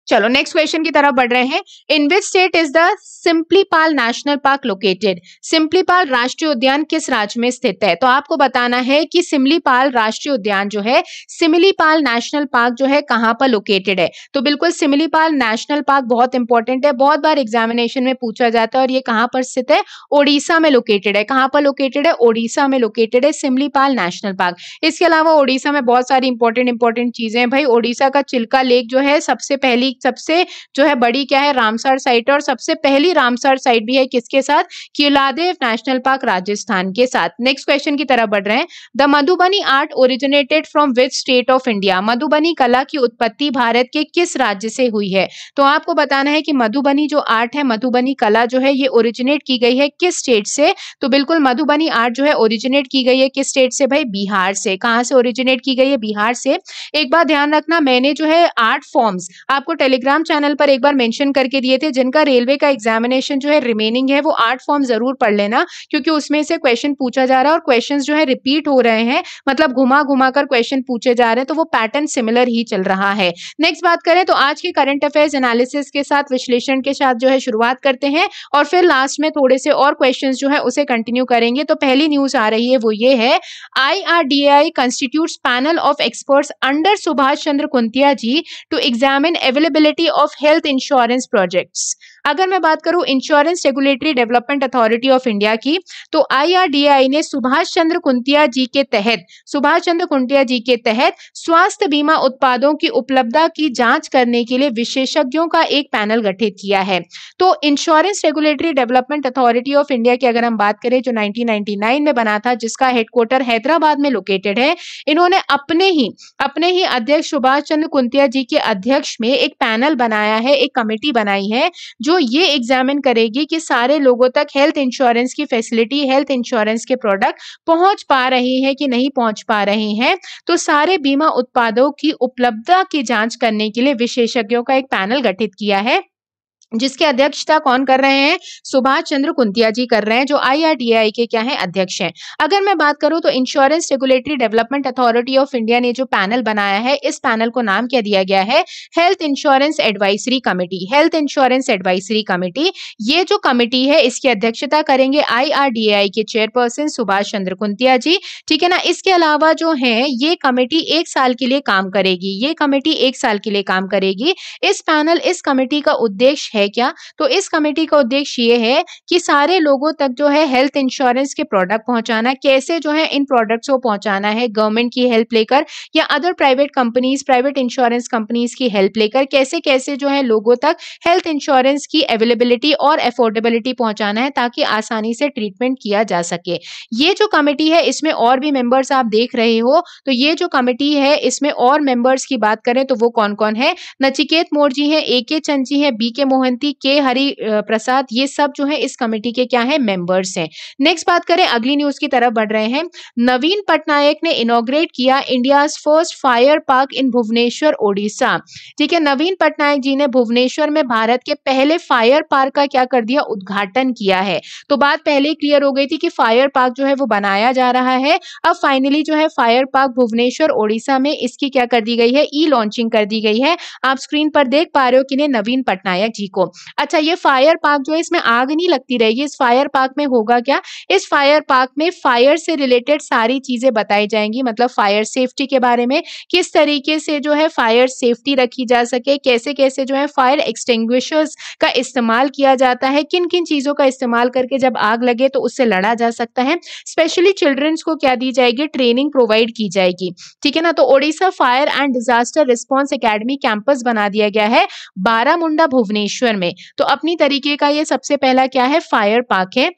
चलो नेक्स्ट क्वेश्चन की तरफ बढ़ रहे हैं in which state is the Similipal national park located Similipal राष्ट्रीय उद्यान किस राज्य में स्थित है तो आपको बताना है कि सिमलीपाल राष्ट्रीय उद्यान जो है सिमलीपाल नेशनल पार्क जो है कहाँ पर लोकेटेड है तो बिल्कुल सिमलीपाल नेशनल पार्क बहुत इंपॉर्टेंट है बहुत बार एग्जामिनेशन में पूछा जाता है और ये कहाँ पर स्थित है ओडिशा में लोकेटेड है कहाँ पर लोकेटेड है ओडिशा में लोकेटेड है सिमलीपाल नेशनल पार्क इसके अलावा ओडिशा में बहुत सारी इंपॉर्टेंट इंपॉर्टेंट चीजें हैं भाई ओडिशा का चिल्का लेक जो है सबसे पहली सबसे जो है बड़ी क्या है रामसर साइट और सबसे पहली रामसर साइट भी है किसके साथ किलादेव नेशनल पार्क राजस्थान के साथ नेक्स्ट क्वेश्चन की तरफ बढ़ रहे हैं the Madhubani art originated from which state of India Madhubani कला की उत्पत्ति भारत के किस राज्य से हुई है तो आपको बताना है कि मधुबनी जो आर्ट है मधुबनी कला जो है ये ओरिजिनेट की गई है किस स्टेट से तो बिल्कुल मधुबनी आर्ट जो है ओरिजिनेट की गई है किस स्टेट से भाई बिहार से कहाँ से ओरिजिनेट की गई है बिहार से एक बार ध्यान रखना मैंने जो है आर्ट फॉर्म्स आपको टेलीग्राम चैनल पर एक बार मेंशन करके दिए थे जिनका रेलवे का एग्जामिनेशन जो है रिमेनिंग है वो आर्ट फॉर्म जरूर पढ़ लेना क्योंकि उसमें से क्वेश्चन पूछा जा रहा है और क्वेश्चन जो है रिपीट हो रहे हैं मतलब घुमा घुमा कर क्वेश्चन पूछे जा रहे हैं तो वो पैटर्न सिमिलर ही चल रहा है नेक्स्ट बात करें तो आज के करंट अफेयर्स एनालिसिस के साथ विश्लेषण के साथ जो है शुरुआत करते हैं और फिर लास्ट में थोड़े से और क्वेश्चन जो है उसे कंटिन्यू करेंगे तो पहली न्यूज आ रही है वो ये है I R panel of experts under Subhash Chandra Kuntia ji to examine available affordability of health insurance projects. अगर मैं बात करूं insurance regulatory development authority of India की तो आईआरडीआई ने सुभाष चंद्र कुंतिया जी के तहत सुभाष चंद्र कुंतिया जी के तहत स्वास्थ्य बीमा उत्पादों की उपलब्धता की जांच करने के लिए विशेषज्ञों का एक पैनल गठित किया है तो insurance regulatory development authority of India की अगर हम बात करें जो नाइनटीन में बना था जिसका हेडक्वार्टर हैदराबाद में लोकेटेड है इन्होंने अपने ही अपने ही अध्यक्ष सुभाष चंद्र कुंतिया जी के अध्यक्ष में एक पैनल बनाया है एक कमेटी बनाई है जो जो ये एग्जामिन करेगी कि सारे लोगों तक हेल्थ इंश्योरेंस की फैसिलिटी हेल्थ इंश्योरेंस के प्रोडक्ट पहुंच पा रहे हैं कि नहीं पहुंच पा रहे हैं तो सारे बीमा उत्पादों की उपलब्धता की जांच करने के लिए विशेषज्ञों का एक पैनल गठित किया है जिसके अध्यक्षता कौन कर रहे हैं सुभाष चंद्र कुंतिया जी कर रहे हैं जो आईआरटीआई के क्या है अध्यक्ष हैं अगर मैं बात करूं तो insurance regulatory development authority of India ने जो पैनल बनाया है इस पैनल को नाम क्या दिया गया है health insurance advisory committee health insurance advisory committee ये जो कमेटी है इसकी अध्यक्षता करेंगे आई के चेयरपर्सन सुभाष चंद्र कुंतिया जी ठीक है ना इसके अलावा जो है ये कमेटी एक साल के लिए काम करेगी ये कमेटी एक साल के लिए काम करेगी इस पैनल इस कमेटी का उद्देश्य है क्या तो इस कमेटी का उद्देश्य ये है कि सारे लोगों तक जो है हेल्थ इंश्योरेंस के प्रोडक्ट पहुंचाना कैसे जो है इन प्रोडक्ट्स को पहुंचाना है गवर्नमेंट की हेल्प लेकर या other private companies private insurance companies की हेल्प लेकर कैसे कैसे जो है लोगों तक हेल्थ इंश्योरेंस की अवेलेबिलिटी और अफोर्डेबिलिटी पहुंचाना है ताकि आसानी से ट्रीटमेंट किया जा सके ये जो कमेटी है इसमें और भी मेंबर्स आप देख रहे हो तो ये जो कमेटी है इसमें और मेंबर्स की बात करें तो वो कौन कौन है नचिकेत मोर जी हैं ए के चंद जी है बी के मोहन मोहंती के हरि प्रसाद ये सब जो है इस कमेटी के क्या है मेंबर्स हैं नेक्स्ट बात करें अगली न्यूज की तरफ बढ़ रहे हैं नवीन पटनायक ने इनोग्रेट किया India first fire park in Bhubaneswar Odisha ठीक है नवीन पटनायक जी ने भुवनेश्वर में भारत के पहले फायर पार्क का क्या कर दिया उद्घाटन किया है तो बात पहले क्लियर हो गई थी कि फायर पार्क जो है वो बनाया जा रहा है अब फाइनली जो है फायर पार्क भुवनेश्वर ओडिशा में इसकी क्या कर दी गई है ई लॉन्चिंग कर दी गई है आप स्क्रीन पर देख पा रहे हो कि नवीन पटनायक जी को को अच्छा ये फायर पार्क जो है इसमें आग नहीं लगती रहेगी इस फायर पार्क में होगा क्या इस फायर पार्क में फायर से रिलेटेड सारी चीजें बताई जाएंगी मतलब फायर सेफ्टी के बारे में किस तरीके से जो है फायर सेफ्टी रखी जा सके कैसे कैसे जो है फायर एक्सटिंग्विशर्स का इस्तेमाल किया जाता है किन किन चीजों का इस्तेमाल करके जब आग लगे तो उससे लड़ा जा सकता है स्पेशली चिल्ड्रंस को क्या दी जाएगी ट्रेनिंग प्रोवाइड की जाएगी ठीक है ना तो Odisha fire and disaster response academy campus बना दिया गया है बारामुंडा भुवनेश्वर में तो अपनी तरीके का ये सबसे पहला क्या है फायर पार्क है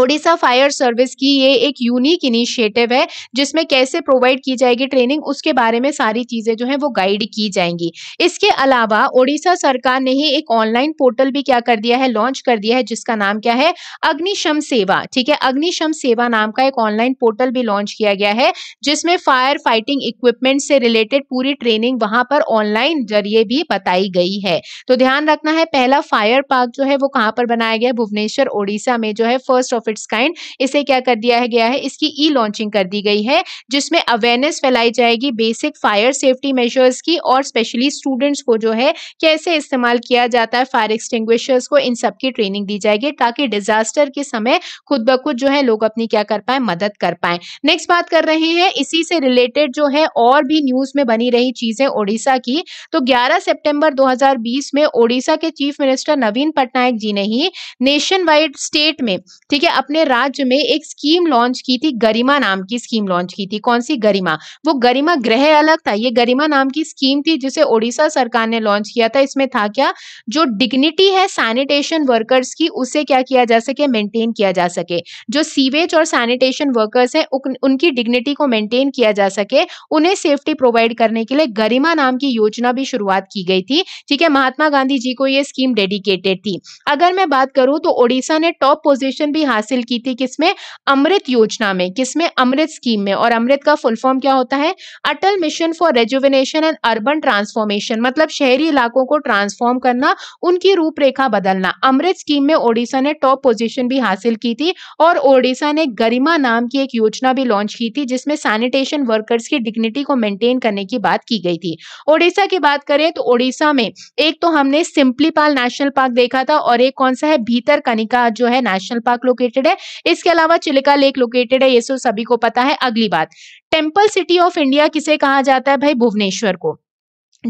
ओडिशा फायर सर्विस की ये एक यूनिक इनिशिएटिव है जिसमें कैसे प्रोवाइड की जाएगी ट्रेनिंग उसके बारे में सारी चीज़ें जो है वो गाइड की जाएंगी इसके अलावा ओडिशा सरकार ने ही एक ऑनलाइन पोर्टल भी क्या कर दिया है लॉन्च कर दिया है जिसका नाम क्या है अग्निशम सेवा ठीक है अग्निशम सेवा नाम का एक ऑनलाइन पोर्टल भी लॉन्च किया गया है जिसमें फायर फाइटिंग इक्विपमेंट से रिलेटेड पूरी ट्रेनिंग वहां पर ऑनलाइन जरिए भी बताई गई है तो ध्यान रखना है पहला फायर पार्क जो है वो कहाँ पर बनाया गया भुवनेश्वर ओडिशा में जो है फर्स्ट ऑफ इट्स काइंड इसे क्या कर दिया गया है इसकी ई लॉन्चिंग कर दी गई है जिसमें अवेयरनेस फैलाई जाएगी बेसिक फायर सेफ्टी मेजर्स की और स्पेशली स्टूडेंट्स को जो है कैसे इस्तेमाल किया जाता है फायर एक्सटिंग्विशर्स को इन सब की ट्रेनिंग दी जाएगी ताकि डिजास्टर के समय खुद ब खुद जो है लोग अपनी क्या कर पाए मदद कर पाए नेक्स्ट बात कर रहे हैं इसी से रिलेटेड जो है और भी न्यूज में बनी रही चीजें ओडिशा की तो 11 सितंबर 2020 में ओडिशा के चीफ मिनिस्टर नवीन पटनायक जी ने ही नेशन वाइड स्टेट में ठीक है अपने राज्य में एक स्कीम लॉन्च की थी गरिमा नाम की स्कीम लॉन्च की थी कौन सी गरिमा वो गरिमा ग्रह अलग था ये गरिमा नाम की स्कीम थी जिसे ओडिशा सरकार ने लॉन्च किया था इसमें था क्या जो डिग्निटी है सैनिटेशन वर्कर्स की उसे क्या किया जा सके मेंटेन किया जा सके जो सीवेज और सैनिटेशन वर्कर्स है उनकी डिग्निटी को मेंटेन किया जा सके उन्हें सेफ्टी प्रोवाइड करने के लिए गरिमा नाम की योजना भी शुरुआत की गई थी ठीक है महात्मा गांधी जी को यह स्कीम डेडिकेटेड थी अगर मैं बात करूं तो ओडिशा ने टॉप पोजिशन भी हासिल हासिल की थी किसमें अमृत योजना में किसमें अमृत स्कीम में और अमृत का फुल फॉर्म क्या होता है Atal mission for rejuvenation and urban transformation मतलब शहरी इलाकों को ट्रांसफॉर्म करना उनकी रूपरेखा बदलना अमृत स्कीम में ओडिशा ने टॉप पोजिशन भी हासिल की थी और ओडिशा ने गरिमा नाम की एक योजना भी लॉन्च की थी जिसमें सैनिटेशन वर्कर्स की डिग्निटी को मेंटेन करने की बात की गई थी ओडिशा की बात करें तो ओडिशा में एक तो हमने सिंपलीपाल नेशनल पार्क देखा था और एक कौन सा है भीतर कनिका जो है नेशनल पार्क लोकेट लोकेटेड है इसके अलावा चिलिका लेक लोकेटेड है ये सब सभी को पता है अगली बात टेम्पल सिटी ऑफ इंडिया किसे कहा जाता है भाई भुवनेश्वर को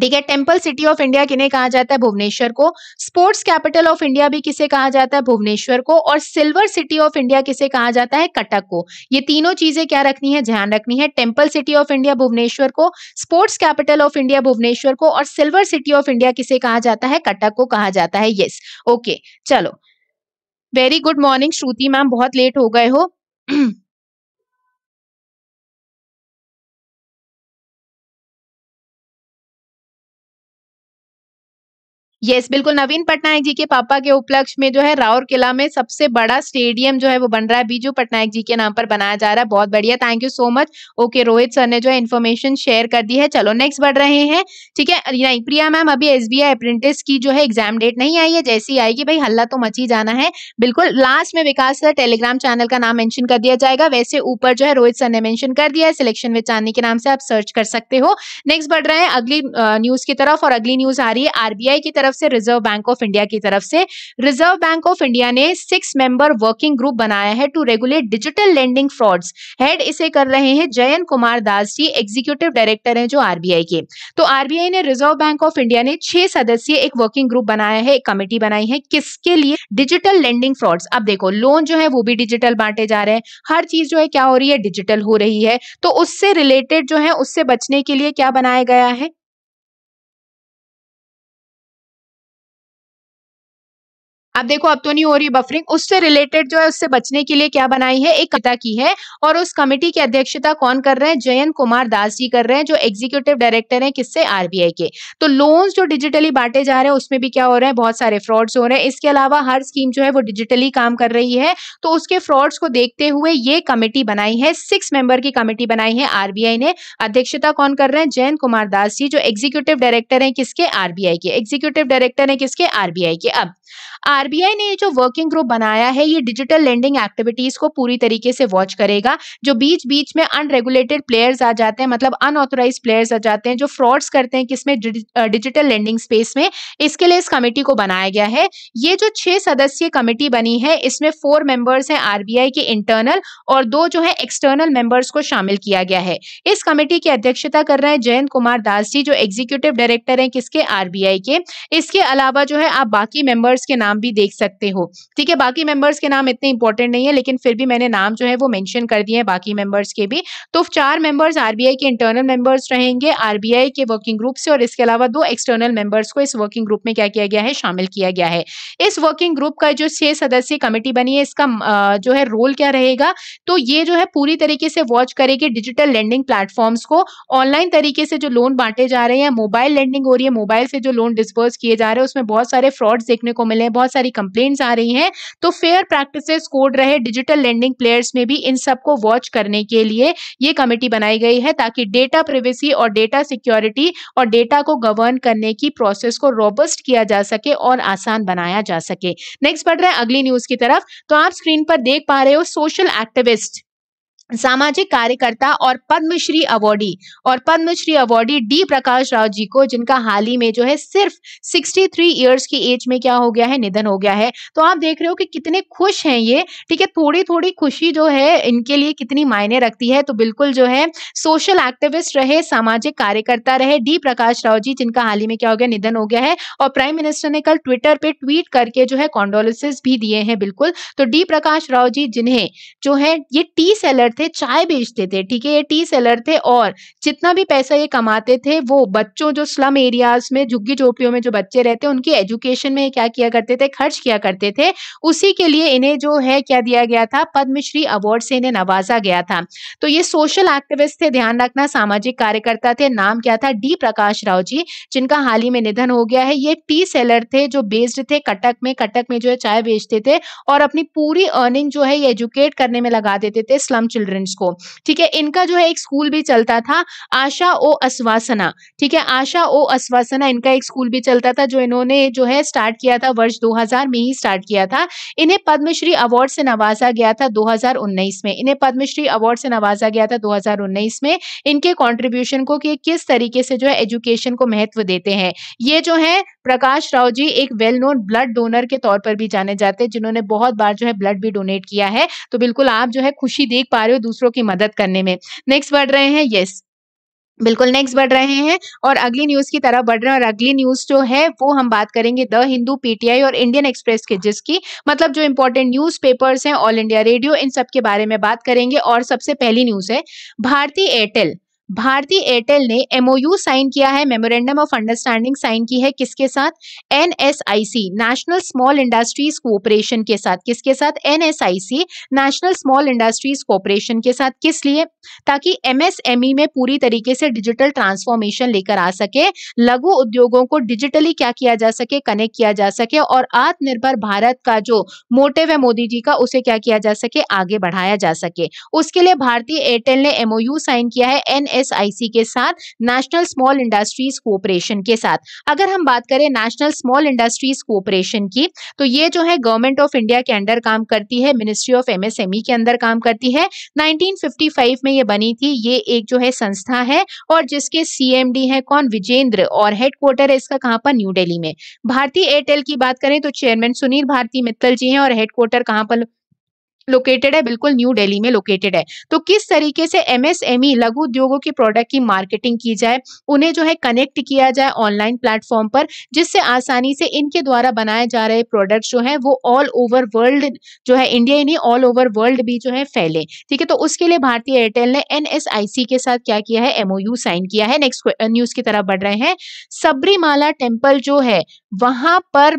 ठीक है टेम्पल सिटी ऑफ इंडिया किन्हें कहा जाता है भुवनेश्वर को स्पोर्ट्स कैपिटल ऑफ इंडिया भी किसे कहा जाता है भुवनेश्वर को और सिल्वर सिटी ऑफ इंडिया किसे कहा जाता है कटक को ये तीनों चीजें क्या रखनी है ध्यान रखनी है temple city of India Bhubaneswar को sports capital of India Bhubaneswar को और सिल्वर सिटी ऑफ इंडिया किसे कहा जाता है कटक को कहा जाता है येस ओके चलो very good morning Shruti ma'am बहुत लेट हो गए हो यस बिल्कुल नवीन पटनायक जी के पापा के उपलक्ष्य में जो है राउर किला में सबसे बड़ा स्टेडियम जो है वो बन रहा है बीजू पटनायक जी के नाम पर बनाया जा रहा है बहुत बढ़िया thank you so much okay Rohit sir ने जो है इन्फॉर्मेशन शेयर कर दी है चलो नेक्स्ट बढ़ रहे हैं ठीक है नहीं प्रिया मैम अभी एस बी अप्रेंटिस की जो है एग्जाम डेट नहीं आई है जैसी आएगी भाई हल्ला तो मची जाना है बिल्कुल लास्ट में विकास सर टेलीग्राम चैनल का नाम मैंशन कर दिया जाएगा वैसे ऊपर जो है रोहित सर ने मैंशन कर दिया है सिलेक्शन विद चांदी के नाम से आप सर्च कर सकते हो नेक्स्ट बढ़ रहे हैं अगली न्यूज की तरफ और अगली न्यूज आ रही है आरबीआई की तरफ तरफ से रिजर्व बैंक ऑफ इंडिया की तरफ से रिजर्व बैंक ऑफ इंडिया ने सिक्स मेंबर वर्किंग ग्रुप बनाया है to regulate digital lending frauds head इसे कर रहे हैं जयन कुमार दास जी एग्जीक्यूटिव डायरेक्टर हैं जो आरबीआई के तो आरबीआई ने रिजर्व बैंक ऑफ इंडिया ने छह सदस्यीय एक वर्किंग ग्रुप बनाया है एक कमेटी बनाई है किसके लिए डिजिटल लेंडिंग फ्रॉड्स अब देखो लोन जो है वो भी डिजिटल बांटे जा रहे हैं हर चीज जो है क्या हो रही है डिजिटल हो रही है तो उससे रिलेटेड जो है उससे बचने के लिए क्या बनाया गया है अब देखो अब तो नहीं हो रही बफरिंग उससे रिलेटेड जो है उससे बचने के लिए क्या बनाई है एक कविता की है और उस कमेटी की अध्यक्षता कौन कर रहे हैं जयंत कुमार दास जी कर रहे हैं जो एग्जीक्यूटिव डायरेक्टर हैं किससे आरबीआई के तो लोन्स जो डिजिटली बांटे जा रहे हैं उसमें भी क्या हो रहे हैं बहुत सारे फ्रॉड्स हो रहे हैं इसके अलावा हर स्कीम जो है वो डिजिटली काम कर रही है तो उसके फ्रॉड्स को देखते हुए ये कमेटी बनाई है सिक्स मेंबर की कमेटी बनाई है आरबीआई ने अध्यक्षता कौन कर रहे हैं जयंत कुमार दास जी जो एग्जीक्यूटिव डायरेक्टर है किसके आरबीआई के एग्जीक्यूटिव डायरेक्टर है किसके आरबीआई के अब आरबीआई ने जो वर्किंग ग्रुप बनाया है ये डिजिटल लेंडिंग एक्टिविटीज को पूरी तरीके से वॉच करेगा जो बीच बीच में अनरेगुलेटेड प्लेयर्स आ जाते हैं मतलब अनऑथोराइज प्लेयर्स आ जाते हैं जो फ्रॉड्स करते हैं किसमें डिजिटल लेंडिंग स्पेस में इसके लिए इस कमेटी को बनाया गया है ये जो छह सदस्यीय कमेटी बनी है इसमें फोर मेंबर्स हैं आरबीआई के इंटरनल और दो जो है एक्सटर्नल मेंबर्स को शामिल किया गया है इस कमेटी की अध्यक्षता कर रहे हैं जयंत कुमार दास जी जो एग्जीक्यूटिव डायरेक्टर हैं किसके आरबीआई के इसके अलावा जो है आप बाकी मेंबर्स मेंबर्स के नाम भी देख सकते हो ठीक है बाकी मेंबर्स के नाम इतने इंपॉर्टेंट नहीं है लेकिन फिर भी मैंने नाम जो है वो मेंशन कर दिए हैं बाकी मेंबर्स के भी तो चार मेंबर्स आरबीआई के इंटरनल मेंबर्स रहेंगे आरबीआई के वर्किंग ग्रुप से और इसके अलावा दो एक्सटर्नल मेंबर्स को इस वर्किंग ग्रुप में क्या किया गया है शामिल किया गया है इस वर्किंग ग्रुप का जो छह सदस्य कमेटी बनी है इसका जो है रोल क्या रहेगा तो ये जो है पूरी तरीके से वॉच करेगी डिजिटल लैंडिंग प्लेटफॉर्म्स को ऑनलाइन तरीके से जो लोन बांटे जा रहे हैं मोबाइल लैंडिंग हो रही है मोबाइल से जो लोन डिस्बर्स किए जा रहे हैं उसमें बहुत सारे फ्रॉड्स देखने को मिले हैं बहुत सारी कंप्लेन आ रही हैं तो फेयर प्रैक्टिस कोड रहे डिजिटल लैंडिंग प्लेयर्स में भी इन सबको वॉच करने के लिए ये कमेटी बनाई गई है ताकि डेटा प्रिवेसी और डेटा सिक्योरिटी और डेटा को गवर्न करने की प्रोसेस को रोबस्ट किया जा सके और आसान बनाया जा सके नेक्स्ट बढ़ रहे हैं अगली न्यूज की तरफ तो आप स्क्रीन पर देख पा रहे हो सोशल एक्टिविस्ट सामाजिक कार्यकर्ता और पद्मश्री अवार्डी और पद्मश्री अवार्डी डी प्रकाश राव जी को जिनका हाल ही में जो है सिर्फ 63 इयर्स की एज में क्या हो गया है निधन हो गया है तो आप देख रहे हो कि कितने खुश हैं ये ठीक है थोड़ी थोड़ी खुशी जो है इनके लिए कितनी मायने रखती है तो बिल्कुल जो है सोशल एक्टिविस्ट रहे सामाजिक कार्यकर्ता रहे डी प्रकाश राव जी जिनका हाल ही में क्या हो गया निधन हो गया है और प्राइम मिनिस्टर ने कल ट्विटर पर ट्वीट करके जो है कॉन्डोलिस भी दिए हैं बिल्कुल तो डी प्रकाश राव जी जिन्हें जो है ये टी सेलर थे थे चाय बेचते थे ठीक है ये टी सेलर थे और जितना भी पैसा ये कमाते थे वो बच्चों जो स्लम एरियाज में झुग्गी झोपड़ियों में जो बच्चे रहते उनकी एजुकेशन में क्या किया करते थे खर्च किया करते थे उसी के लिए इन्हें जो है क्या दिया गया था पद्मश्री अवार्ड से इन्हें नवाजा गया था तो ये सोशल एक्टिविस्ट थे ध्यान रखना सामाजिक कार्यकर्ता थे नाम क्या था डी प्रकाश राव जी जिनका हाल ही में निधन हो गया है ये टी सेलर थे जो बेस्ड थे कटक में कटक में जो है चाय बेचते थे और अपनी पूरी अर्निंग जो है ये एजुकेट करने में लगा देते थे स्लम चिल्ड्रन चिल्ड्रंस को ठीक है इनका जो है एक स्कूल भी चलता था आशा ओ अश्वासना ठीक है आशा ओ अश्वासना इनका एक स्कूल भी चलता था जो इन्होंने जो है स्टार्ट किया था वर्ष 2000 में ही स्टार्ट किया था इन्हें पद्मश्री अवार्ड से नवाजा गया था 2019 में इन्हें पद्मश्री अवार्ड से नवाजा गया था 2019 में इनके कॉन्ट्रीब्यूशन को कि किस तरीके से जो है एजुकेशन को महत्व देते हैं ये जो है प्रकाश राव जी एक वेल नोन ब्लड डोनर के तौर पर भी जाने जाते हैं जिन्होंने बहुत बार जो है ब्लड भी डोनेट किया है तो बिल्कुल आप जो है खुशी देख पा रहे हो दूसरों की मदद करने में नेक्स्ट बढ़ रहे हैं यस बिल्कुल नेक्स्ट बढ़ रहे हैं और अगली न्यूज की तरफ बढ़ रहे हैं और अगली न्यूज जो है वो हम बात करेंगे द हिंदू पीटीआई और इंडियन एक्सप्रेस के जिसकी मतलब जो इंपॉर्टेंट न्यूज पेपर्स हैं ऑल इंडिया रेडियो इन सब के बारे में बात करेंगे और सबसे पहली न्यूज है भारतीय एयरटेल भारतीय एयरटेल ने एमओयू साइन किया है मेमोरेंडम ऑफ अंडरस्टैंडिंग साइन की है किसके साथ NSIC national small industries cooperation के साथ किसके साथ NSIC national small industries cooperation के साथ किस लिए ताकि एमएसएमई e में पूरी तरीके से डिजिटल ट्रांसफॉर्मेशन लेकर आ सके लघु उद्योगों को डिजिटली क्या किया जा सके कनेक्ट किया जा सके और आत्मनिर्भर भारत का जो मोटिव है मोदी जी का उसे क्या किया जा सके आगे बढ़ाया जा सके उसके लिए भारतीय एयरटेल ने एमओयू साइन किया है एनएस ईएसआईसी के साथ नेशनल स्मॉल इंडस्ट्रीज कोऑपरेशन के साथ अगर हम बात करें नेशनल स्मॉल इंडस्ट्रीज कोऑपरेशन की तो ये जो है गवर्नमेंट ऑफ इंडिया के अंडर काम करती है मिनिस्ट्री ऑफ एमएसएमई के अंदर काम करती है 1955 में ये बनी थी ये एक जो है संस्था है और जिसके सीएमडी है कौन विजेंद्र और हेडक्वार्टर है इसका कहाँ पर न्यू डेली में भारतीय एयरटेल की बात करें तो चेयरमैन सुनील भारती मित्तल जी हैं और हेडक्वार्टर कहाँ पर लोकेटेड है बिल्कुल न्यू दिल्ली में लोकेटेड है तो किस तरीके से एमएसएमई e, लघु उद्योगों के प्रोडक्ट की मार्केटिंग की जाए उन्हें जो है कनेक्ट किया जाए ऑनलाइन प्लेटफॉर्म पर जिससे आसानी से इनके द्वारा बनाए जा रहे प्रोडक्ट जो है वो ऑल ओवर वर्ल्ड जो है इंडिया ही नहीं ऑल ओवर वर्ल्ड भी जो है फैले ठीक है तो उसके लिए भारतीय एयरटेल ने एन के साथ क्या किया है एमओयू साइन किया है नेक्स्ट न्यूज की तरफ बढ़ रहे हैं सबरीमाला टेम्पल जो है वहां पर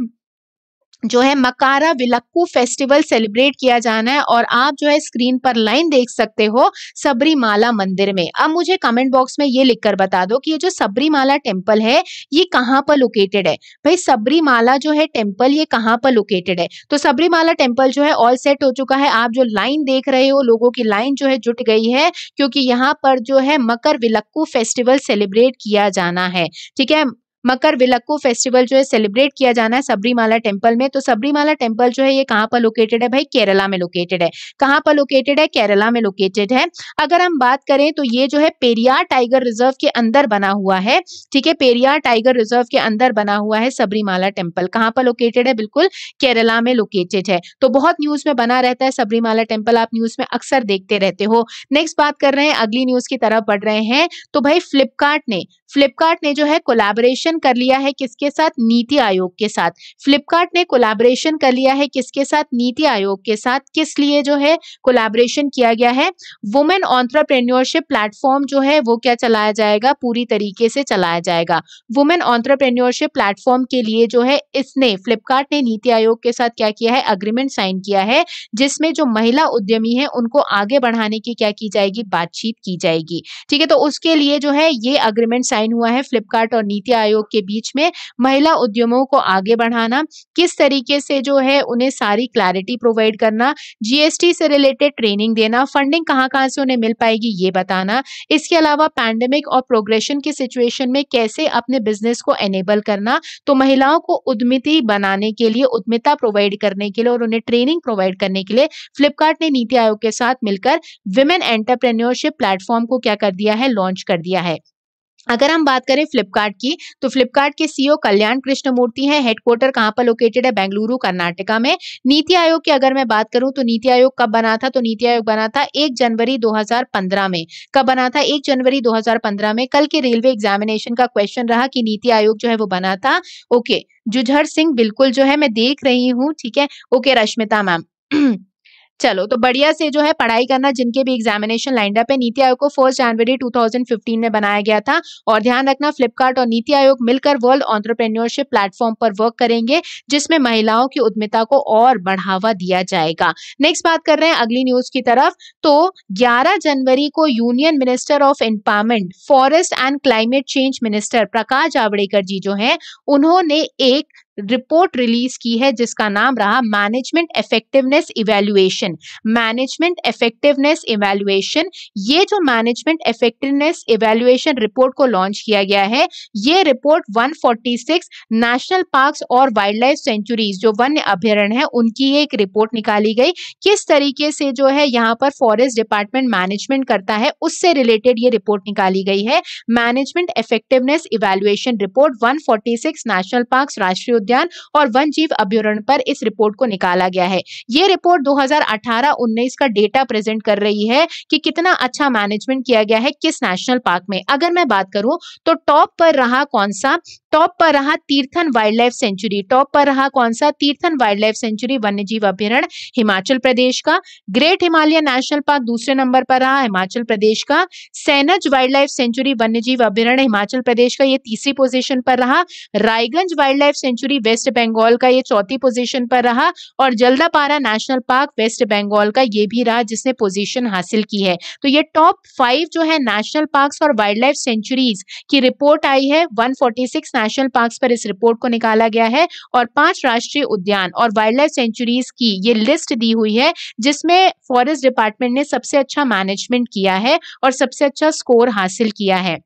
जो है मकारा विलक्कू फेस्टिवल सेलिब्रेट किया जाना है और आप जो है स्क्रीन पर लाइन देख सकते हो सबरीमाला मंदिर में अब मुझे कमेंट बॉक्स में ये लिखकर बता दो कि ये जो सबरीमाला टेम्पल है ये कहाँ पर लोकेटेड है भाई सबरीमाला जो है टेम्पल ये कहाँ पर लोकेटेड है तो सबरीमाला टेम्पल जो है ऑल सेट हो चुका है आप जो लाइन देख रहे हो लोगों की लाइन जो है जुट गई है क्योंकि यहाँ पर जो है मकर विलक्कू फेस्टिवल सेलिब्रेट किया जाना है ठीक है मकर विलक्कू फेस्टिवल जो है सेलिब्रेट किया जाना है सबरीमाला टेम्पल में तो सबरीमाला टेम्पल जो है ये कहाँ पर लोकेटेड है भाई केरला में लोकेटेड है कहाँ पर लोकेटेड है केरला में लोकेटेड है अगर हम बात करें तो ये जो है पेरियार टाइगर रिजर्व के अंदर बना हुआ है ठीक है पेरियार टाइगर रिजर्व के अंदर बना हुआ है सबरीमाला टेम्पल कहाँ पर लोकेटेड है बिल्कुल केरला में लोकेटेड है तो बहुत न्यूज में बना रहता है सबरीमाला टेम्पल आप न्यूज में अक्सर देखते रहते हो नेक्स्ट बात कर रहे हैं अगली न्यूज की तरफ बढ़ रहे हैं तो भाई फ्लिपकार्ट ने फ्लिपकार्ट ने जो है कोलैबोरेशन कर लिया है किसके साथ नीति आयोग के साथ फ्लिपकार्ट ने कोलैबोरेशन कर लिया है किसके साथ नीति आयोग के साथ किस लिए जो है कोलैबोरेशन किया गया है वुमेन ऑन्ट्रप्रेन्योरशिप प्लेटफॉर्म जो है वो क्या चलाया जाएगा पूरी तरीके से चलाया जाएगा वुमेन ऑन्ट्रप्रेन्योरशिप प्लेटफॉर्म के लिए जो है इसने फ्लिपकार्ट ने नीति आयोग के साथ क्या किया है अग्रीमेंट साइन किया है जिसमें जो महिला उद्यमी है उनको आगे बढ़ाने की क्या की जाएगी बातचीत की जाएगी ठीक है तो उसके लिए जो है ये अग्रीमेंट साइन साइन हुआ है फ्लिपकार्ट और नीति आयोग के बीच में महिला उद्यमों को आगे बढ़ाना किस तरीके से जो है उन्हें सारी क्लैरिटी प्रोवाइड करना जीएसटी से रिलेटेड ट्रेनिंग देना फंडिंग कहाँ कहाँ से उन्हें मिल पाएगी ये बताना इसके अलावा पैंडेमिक और प्रोग्रेशन की सिचुएशन में कैसे अपने बिजनेस को एनेबल करना तो महिलाओं को उद्यमित बनाने के लिए उद्यमिता प्रोवाइड करने के लिए और उन्हें ट्रेनिंग प्रोवाइड करने के लिए फ्लिपकार्ट ने नीति आयोग के साथ मिलकर विमेन एंटरप्रेन्योरशिप प्लेटफॉर्म को क्या कर दिया है लॉन्च कर दिया है अगर हम बात करें फ्लिपकार्ट की तो फ्लिपकार्ट के सीईओ e कल्याण कृष्णमूर्ति हैं हेडक्वार्टर कहाँ पर लोकेटेड है बेंगलुरु कर्नाटका में नीति आयोग की अगर मैं बात करूं तो नीति आयोग कब बना था तो नीति आयोग बना था एक जनवरी 2015 में कब बना था एक जनवरी 2015 में कल के रेलवे एग्जामिनेशन का क्वेश्चन रहा कि नीति आयोग जो है वो बना था ओके जुझर सिंह बिल्कुल जो है मैं देख रही हूँ ठीक है ओके रश्मिता मैम चलो तो बढ़िया से जो है पढ़ाई करना जिनके भी एग्जामिनेशन लाइंड अप है नीति आयोग को फर्स्ट जनवरी 2015 में बनाया गया था और ध्यान रखना फ्लिपकार्ट और नीति आयोग मिलकर वर्ल्ड ऑन्टरप्रेन्योरशिप प्लेटफॉर्म पर वर्क करेंगे जिसमें महिलाओं की उद्यमिता को और बढ़ावा दिया जाएगा नेक्स्ट बात कर रहे हैं अगली न्यूज की तरफ तो ग्यारह जनवरी को union minister of empowerment forest and climate change minister Prakash Javadekar ji जो है उन्होंने एक रिपोर्ट रिलीज की है जिसका नाम रहा management effectiveness evaluation management effectiveness evaluation ये जो मैनेजमेंट इफेक्टिवनेस इवेल्युएशन रिपोर्ट को लॉन्च किया गया है ये रिपोर्ट 146 नेशनल पार्क्स और वाइल्ड लाइफ सेंचुरीज जो वन्य अभ्यारण है उनकी एक रिपोर्ट निकाली गई किस तरीके से जो है यहाँ पर फॉरेस्ट डिपार्टमेंट मैनेजमेंट करता है उससे रिलेटेड ये रिपोर्ट निकाली गई है management effectiveness evaluation report one national park राष्ट्रीय उद्यान और वन जीव अभ्यूरण पर इस रिपोर्ट को निकाला गया है ये रिपोर्ट 2018-19 का डेटा प्रेजेंट कर रही है कि कितना अच्छा मैनेजमेंट किया गया है किस नेशनल पार्क में अगर मैं बात करूं तो टॉप पर रहा कौन सा टॉप पर रहा Tirthan wildlife sanctuary top पर रहा कौन सा तीर्थन वाइल्ड लाइफ सेंचुरी वन्य जीव अभ्यारण हिमाचल प्रदेश का ग्रेट हिमालय नेशनल पार्क दूसरे नंबर पर रहा हिमाचल प्रदेश का सैनज वाइल्ड लाइफ सेंचुरी वन्य जीव अभ्यारण हिमाचल प्रदेश का ये तीसरी पोजिशन पर रहा Raiganj wildlife sanctuary west Bengal का ये चौथी पोजिशन पर रहा और Jaldapara national park west Bengal का ये भी रहा जिसने पोजिशन हासिल की है तो ये टॉप फाइव जो है नेशनल पार्क और वाइल्ड लाइफ सेंचुरीज की रिपोर्ट आई है one forty six national parks पर इस रिपोर्ट को निकाला गया है और पांच राष्ट्रीय उद्यान और वाइल्ड लाइफ सेंचुरीज की ये लिस्ट दी हुई है जिसमें फॉरेस्ट डिपार्टमेंट ने सबसे अच्छा मैनेजमेंट किया है और सबसे अच्छा स्कोर हासिल किया है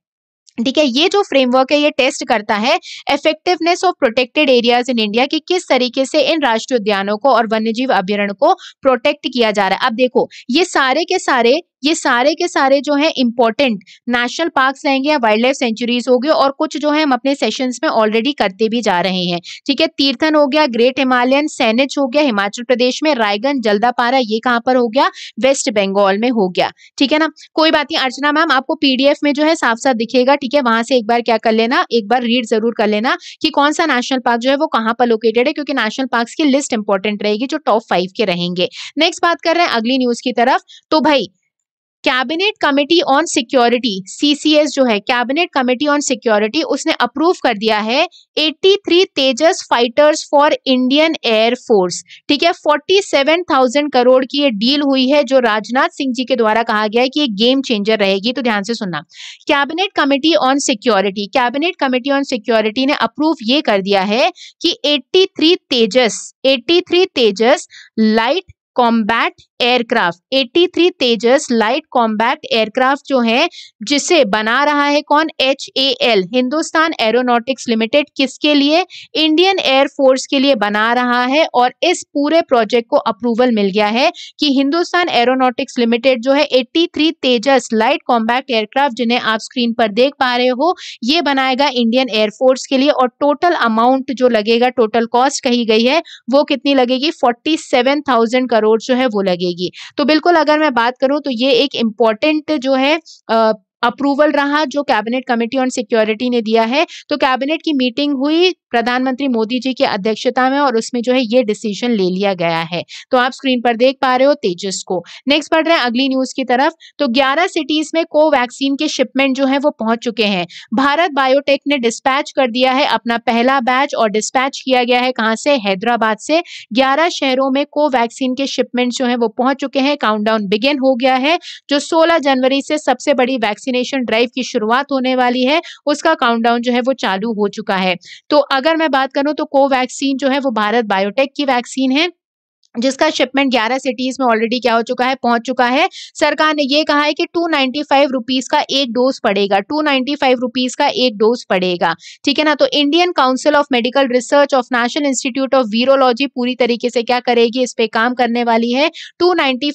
ठीक है ये जो फ्रेमवर्क है ये टेस्ट करता है effectiveness of protected areas in India कि किस तरीके से इन राष्ट्रीय उद्यानों को और वन्यजीव अभ्यारण को प्रोटेक्ट किया जा रहा है अब देखो ये सारे के सारे ये सारे के सारे जो है इंपॉर्टेंट नेशनल पार्क्स रहेंगे या वाइल्ड लाइफ सेंचुरीज हो गए और कुछ जो है हम अपने सेशंस में ऑलरेडी करते भी जा रहे हैं ठीक है तीर्थन हो गया ग्रेट हिमालयन सैनिच हो गया हिमाचल प्रदेश में रायगंज जल्दापारा ये कहाँ पर हो गया वेस्ट बंगाल में हो गया ठीक है ना कोई बात नहीं अर्चना मैम आपको पीडीएफ में जो है साफ साफ दिखेगा ठीक है वहां से एक बार क्या कर लेना एक बार रीड जरूर कर लेना कि कौन सा नेशनल पार्क जो है वो कहाँ पर लोकेटेड है क्योंकि नेशनल पार्क की लिस्ट इंपॉर्टेंट रहेगी जो टॉप फाइव के रहेंगे नेक्स्ट बात कर रहे हैं अगली न्यूज की तरफ तो भाई cabinet committee on security CCS जो है कैबिनेट कमेटी ऑन सिक्योरिटी उसने अप्रूव कर दिया है 83 Tejas fighters for Indian air force ठीक है 47,000 करोड़ की ये डील हुई है जो राजनाथ सिंह जी के द्वारा कहा गया है कि ये गेम चेंजर रहेगी तो ध्यान से सुनना cabinet committee on security cabinet committee on security ने अप्रूव ये कर दिया है कि eighty Tejas eighty Tejas light combat aircraft 83 Tejas light combat aircraft जो है जिसे बना रहा है कौन H A L Hindustan aeronautics limited किसके लिए इंडियन एयरफोर्स के लिए बना रहा है और इस पूरे प्रोजेक्ट को अप्रूवल मिल गया है कि हिंदुस्तान एरोनॉटिक्स लिमिटेड जो है 83 तेजस लाइट कॉम्बैक्ट एयरक्राफ्ट जिन्हें आप स्क्रीन पर देख पा रहे हो ये बनाएगा इंडियन एयरफोर्स के लिए और टोटल अमाउंट जो लगेगा टोटल कॉस्ट कही गई है वो कितनी लगेगी फोर्टी करोड़ करोड़ जो है वो लगेगी तो बिल्कुल अगर मैं बात करूं तो ये एक इम्पॉर्टेंट जो है अप्रूवल रहा जो कैबिनेट कमेटी ऑन सिक्योरिटी ने दिया है तो कैबिनेट की मीटिंग हुई प्रधानमंत्री मोदी जी की अध्यक्षता में और उसमें जो है ये डिसीजन ले लिया गया है तो आप स्क्रीन पर देख पा रहे हो तेजस को नेक्स्ट पढ़ रहे हैं अगली न्यूज की तरफ तो 11 सिटीज में कोवैक्सीन के शिपमेंट जो है वो पहुंच चुके हैं भारत बायोटेक ने डिस्पैच कर दिया है अपना पहला बैच और डिस्पैच किया गया है कहां से हैदराबाद से ग्यारह शहरों में कोवैक्सीन के शिपमेंट जो है वो पहुंच चुके हैं काउंट बिगेन हो गया है जो सोलह जनवरी से सबसे बड़ी वैक्सीन वैक्सीनेशन ड्राइव की शुरुआत होने वाली है उसका काउंटडाउन जो है वो चालू हो चुका है तो अगर मैं बात करूं तो कोवैक्सीन जो है वो भारत बायोटेक की वैक्सीन है जिसका शिपमेंट 11 सिटीज में ऑलरेडी क्या हो चुका है पहुंच चुका है सरकार ने यह कहा है कि टू नाइन्टी का एक डोज पड़ेगा टू नाइन्टी का एक डोज पड़ेगा ठीक है ना तो Indian council of medical research of national institute of virology पूरी तरीके से क्या करेगी इस पे काम करने वाली है टू नाइन्टी